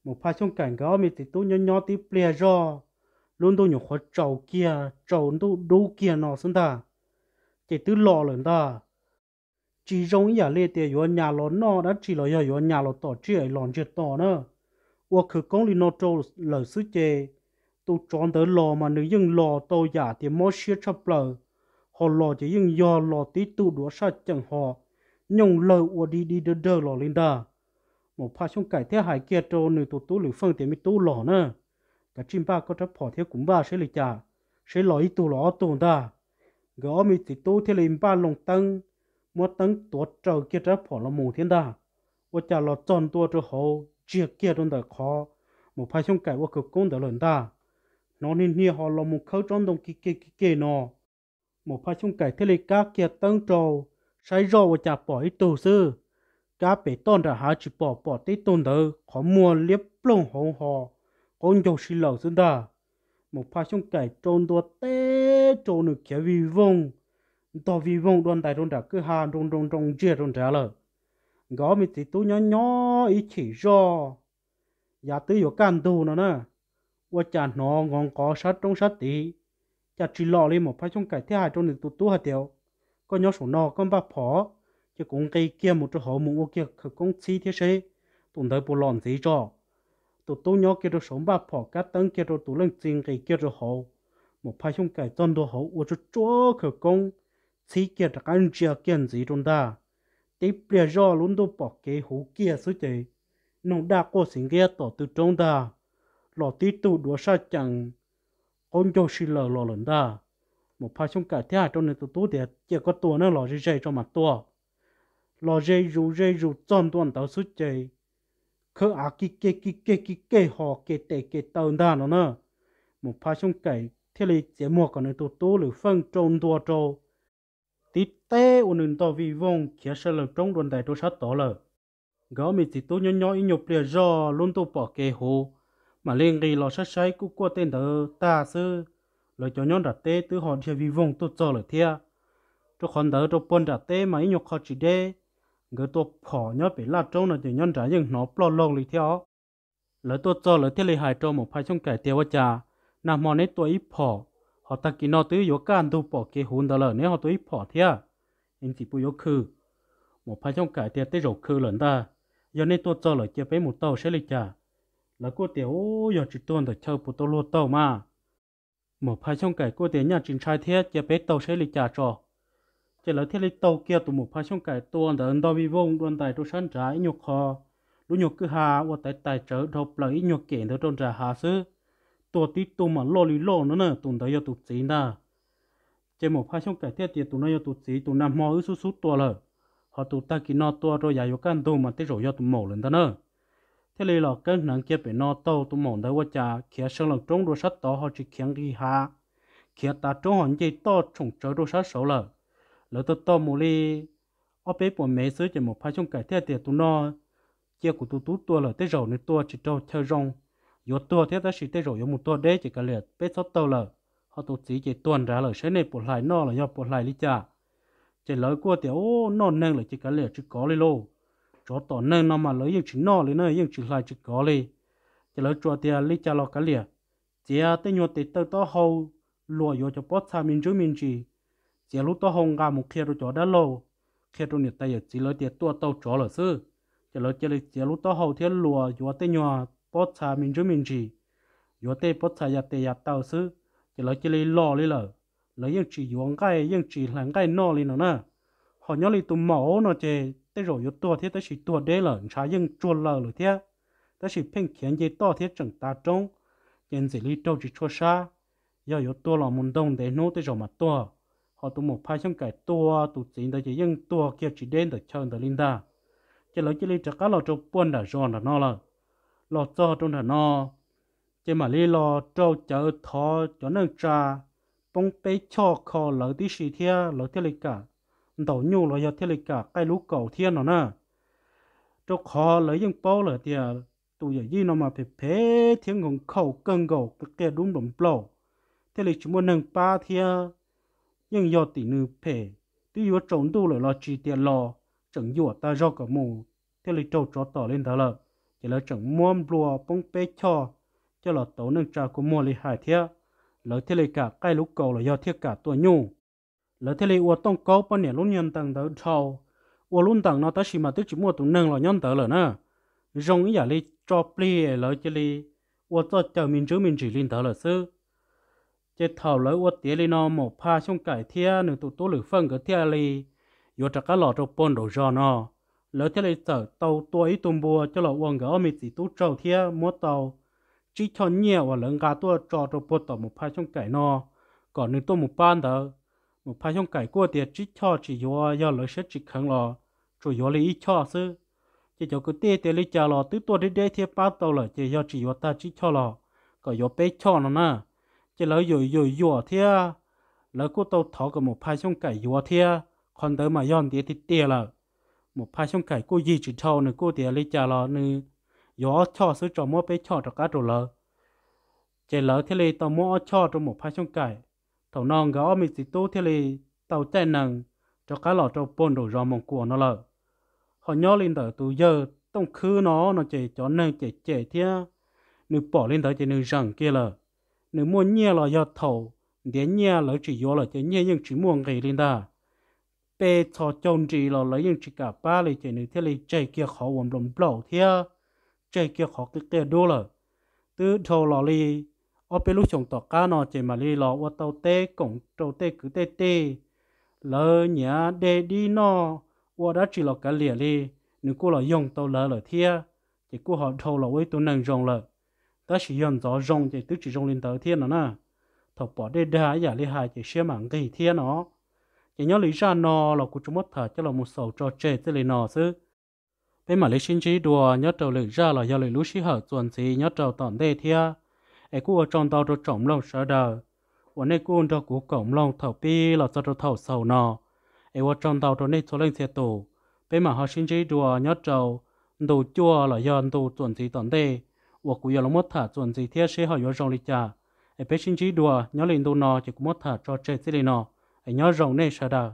một pha xong cảnh cáo mình thì tôi nhau nhau tí ple do luôn tôi nhiều khó trầu kia trầu đâu đâu kia nó xong ta chỉ tư lò lên ta chỉ giống nhà lê tiền yếu nhà lò nó đã chỉ là yếu nhà lò tỏ chỉ ấy lòn chết tỏ nữa và cứ công lý nó trâu lời sứ chê tôi chọn tới lò mà nếu dừng lò tôi giả thì mỗi xe chấp lời họ lò chỉ dừng do lò tí tu đũa sa chẳng họ nhung lơ ua đi đi đơ đơ lò lên đà một pha xong cải thế hải kia trâu nữ tụt tú lửa phương tiền mi tú lò nữa cả chim ba có chấp bỏ thế cũng ba sẽ lịch trả sẽ lò ít tù lò tồn đà gõ mi thì tú thế lên ba lồng tăng mua tăng tổ trâu kia chấp bỏ là mù thiên đà ua trả lò tròn tua trâu hồ chia kia trong đời khó một pha xong cải ua cực công đời lần đà nó nên nia họ lò một khâu trong đồng kia kia kia nó một pha xong cải thế lịch cá kia tăng trâu sai rô và chả bỏ ít tù sư cá bể tôn đã há chỉ bỏ bỏ tí tôn đỡ khó mua liếp lông hồ hồ con dầu xì lẩu xứng đà một pha xung cải trôn đua tê trôn được kia vi vong to vi vong đoàn tài rôn đã cứ hà rôn rôn rôn chia rôn trả lời gõ mình tí tôi nhỏ nhỏ ý chỉ do giá tư yếu can đồ nữa nè và chả nó ngon có sát trong sát tí chả chỉ lọ lên một pha xung cải thế hai trôn được tụt tụt hạt tiêu có nhớ sổ nọ con bà phó chứ cũng cây kia một chỗ hộ mũ kia khử công chi thế thế tụi đời bộ lòn gì cho tụi tôi nhớ kia rồi sống bà phó cá tấn kia rồi tụi lên chinh cây kia rồi hộ một phải trong cái chân đồ hộ ở chỗ chỗ khử công chi kia là cái chia kiện gì trong ta tiếp bây giờ luôn đồ bỏ cái hũ kia suy chế nông đa cô sinh kia tổ từ trong ta lọ tí tụ đua sa chẳng con cho xin lờ lọ lần ta một pha xuống cả thế hạ trong này tôi tú thì chỉ có tua nữa lò dây dây cho mặt tua lò dây rú dây rú tròn tuần tao suốt chơi khơ à kí kí kí kí kí kê họ kê tê kê tàu đa nó nè một pha xuống cày thế là chỉ mua còn này tôi tú lử phân trôn tua trâu tí tê ôn nền tàu vi vong kia sẽ là trong đoàn đại tổ sát tổ lờ gõ mình chỉ tôi nhỏ nhỏ ý nhục liền do luôn tôi bỏ kê hồ mà liên gì lò sát sấy cũng qua tên đó ta xưa lời cho nhon đặt tê tứ họ chơi vi vong tôi cho lời thia cho con đỡ cho bôn đặt tê mà nhục họ chỉ đê người tôi phỏ nhớ bị la trâu là cho nhon trả nhưng nó lo lâu lời theo lời tôi cho lời thiết lì hại cho một phái trong cải tiêu trà nằm mòn ấy tôi ít phỏ họ ta kỳ nó tứ yếu can tu bỏ kia hôn đó lời nếu họ tôi ít phỏ thia anh chỉ bùi yếu khư một phái trong cải tiêu tê rổ khư lần ta giờ nên tôi cho lời chia với một tàu sẽ lì trà là cô tiểu giờ chỉ tuân được chơi bộ tàu lô tàu mà một phải trong cái cô tế nhà chính trai thiết chỉ biết tàu xe lịch trả trò chỉ là thiết lịch tàu kia tụ một phải trong cái tuần đã đo vi vong đoàn tài tôi sẵn trái nhục họ lúc nhục cứ hà và tại tài trở đọc lại nhục kiện theo trong trả hà sư tổ tí tụ mà lo lý lo nữa nè tụn đấy tụ chỉ nè chỉ một phải trong cái thế thì tụn đấy tụ chỉ tụn nằm mò ứ sút sút tua rồi họ tụt ta kỹ nọ tua rồi giải vô căn tụ mà tới rồi do tụ mổ lần ta nữa thế này là cái nắng kia bị nó tàu tụ mỏng đấy cha kia sơn lộc trung đồ sát to họ chỉ khiến đi ha khi ta trung hòn dây to trùng trời đồ sát xấu lợ lỡ tôi to mù li ở bên bộ mấy xứ chỉ một phái trong cải thế tiệt tụ nó kia của tụ tú tua là tới rầu nên tua chỉ trâu theo rong yo tua thế ta chỉ tới rầu yo một tua đấy chỉ cái liệt bên sót tàu lợ họ tụ chỉ chỉ tuần ra lời thế nên bộ lại nó là do bộ lại lý cha chỉ lời của tiểu nón nang là chỉ cái liệt chỉ có li lô chỗ tổ nơi nó mà lấy dùng chỉ nọ lấy nơi dùng chỉ lại chỉ có lấy chỉ lấy chỗ tiền lý trả lọ cái liền chỉ tới nhuận tới tới đó hầu lùa vô cho bớt xa mình chú mình chỉ chỉ à, lúc đó hông gà một kia rồi chỗ đã lâu kia rồi nhiệt tay chỉ lấy tiền tua tàu chỗ là sư chỉ lấy chỉ lấy chỉ lúc đó hầu thiên à, lùa vô tới nhuận bớt xa mình chú mình chỉ vô tới bớt xa yết tới yết tàu sư chỉ lấy chỉ lấy lò lấy lợ lấy dùng chỉ vô cái dùng chỉ là cái nọ lấy nó nè họ nhớ lấy tùm mỏ nó chơi tới rồi yếu tuổi thế tới chỉ tua đế lợn trái dưng chua lờ rồi thế tới chỉ phênh khiến dây to thế chẳng ta trông nhân dĩ lý trâu chỉ chua xa giờ yếu tuổi là muốn đông để nô tới rồi mà tua họ tụ một phái trong cái tua tụ chính tới chỉ dưng tua kia chỉ đến tới chơi tới linda chỉ lấy chỉ lý chắc cá lò trâu là đã là nó no là lò cho trong là nó, chỉ mà lý lò trâu chở thọ cho nên trà bông bê cho kho lỡ tí gì thia lỡ tí lịch cả tổ nhu là giờ thiết lịch cả cái lũ cầu thiên nó nè cho khó lấy những bao là thì à, tụi giờ gì nó mà phải phê thiên hồng khẩu cân cầu cái kia đúng đồng bầu thiết lịch chúng muốn nâng ba thiên à, nhưng do tỷ nữ phê tuy yếu trống đủ là lo chỉ tiền lo chẳng yếu ta do cả mù thiết lịch trâu chó tỏ lên đó là chỉ là chẳng muốn bùa bông bê cho cho là tổ nâng trà của mua lì hải thiên lấy thiết lịch cả cái lũ cầu là do thiết cả tuổi nhu lỡ thế này uổng tung câu bao nhiêu luôn nhận tặng tới trâu uổng luôn tặng nó tới xí mà tức chỉ mua tụ nâng là nhận tới rồi nữa rong ý giả li cho plei lỡ thế này uổng cho chờ mình chú mình chỉ liên tới là sư chế thầu lỡ uổng tiếc li nó một pha xong cải thia nửa tụ tôi lử phân cái thia đi, yo trả cá lọ cho pon đồ giò nó lỡ thế này sợ tàu tua ít tôm bùa cho lỡ uổng cái mình chỉ tú trâu thia mua tàu chỉ cho nhiều và lỡ gà tua cho cho pon tàu một pha xong cải nó còn nửa tôm một ban đó một phải không cải cua tiền chỉ cho chỉ do do lợi sách chỉ khẳng lò chủ yếu là ít cho sư chỉ cho cứ tê tê lấy chả lò tứ tua đến đây thì bao tàu chỉ do chỉ do ta chỉ cho lò có do bé cho nó nè chỉ lấy rồi rồi rồi thì lấy cô tàu thọ cái một phải không cải rồi thì còn tới mà yon tiền thì tê là một phải không cải cô gì chỉ cho nữa cô tiền lấy chả lò nữa do cho sư cho mua bé cho cho cá rồi lợ chỉ lỡ thế này tao mua cho trong một phải không cải thầu non gõ mình chỉ tu thế li tàu chạy nằng cho cá lọ cho bồn đổ rò mông của nó lợ họ nhớ lên tới tu giờ tông khứ nó nó chạy cho nên chạy chạy thế nếu bỏ lên tới chỉ nên rằng kia lợ nếu muốn nhẹ là do thầu để nhẹ là chỉ do là chỉ nhẹ nhưng chỉ mua gì lên ta bê cho chồng chỉ là lấy những chỉ cả ba lấy chỉ nếu thế li chạy kia khó vòng lòng bầu thế chạy kia khó cái kia đô lợ từ thầu lọ li ở bên lúc chồng tỏ cá nó chỉ mà li lò ô tàu tê cổng tàu tê cứ tê tê lỡ nhá để đi nó ô đã chỉ lò cá lìa li nếu cô lò dùng tàu lỡ lỡ thia chỉ cô họ thâu lò với tôi nâng rồng lợ ta chỉ dùng gió rồng chỉ tức chỉ rồng lên tàu thiên nó nè thọ bỏ đê đá giả li hai chỉ xem mảng cái thiên nó chỉ nhớ lý ra nó là cô chúng mất thở cho là một sầu cho chơi tới lý nó chứ bên mà lấy sinh trí đùa nhớ trầu lấy ra là do lấy lũ sĩ hở chuẩn gì nhớ trầu tỏn đê thia ai cua trong tàu cho trồng lâu sợ đời và ai cua cho cú cổng lâu thầu pi là cho cho thầu sầu nọ ai qua trong tàu cho nên cho lên xe tù bên mà họ xin chỉ đùa nhớ trâu, đồ chua là do đồ chuẩn gì tận đây và cũng giờ là mất thả chuẩn gì thiết sẽ họ nhớ rồng lịch trả ai bên xin chỉ đùa nhớ lên đồ nọ chỉ cũng mất thả cho chơi xí lên nọ ai nhớ rồng nên sợ đời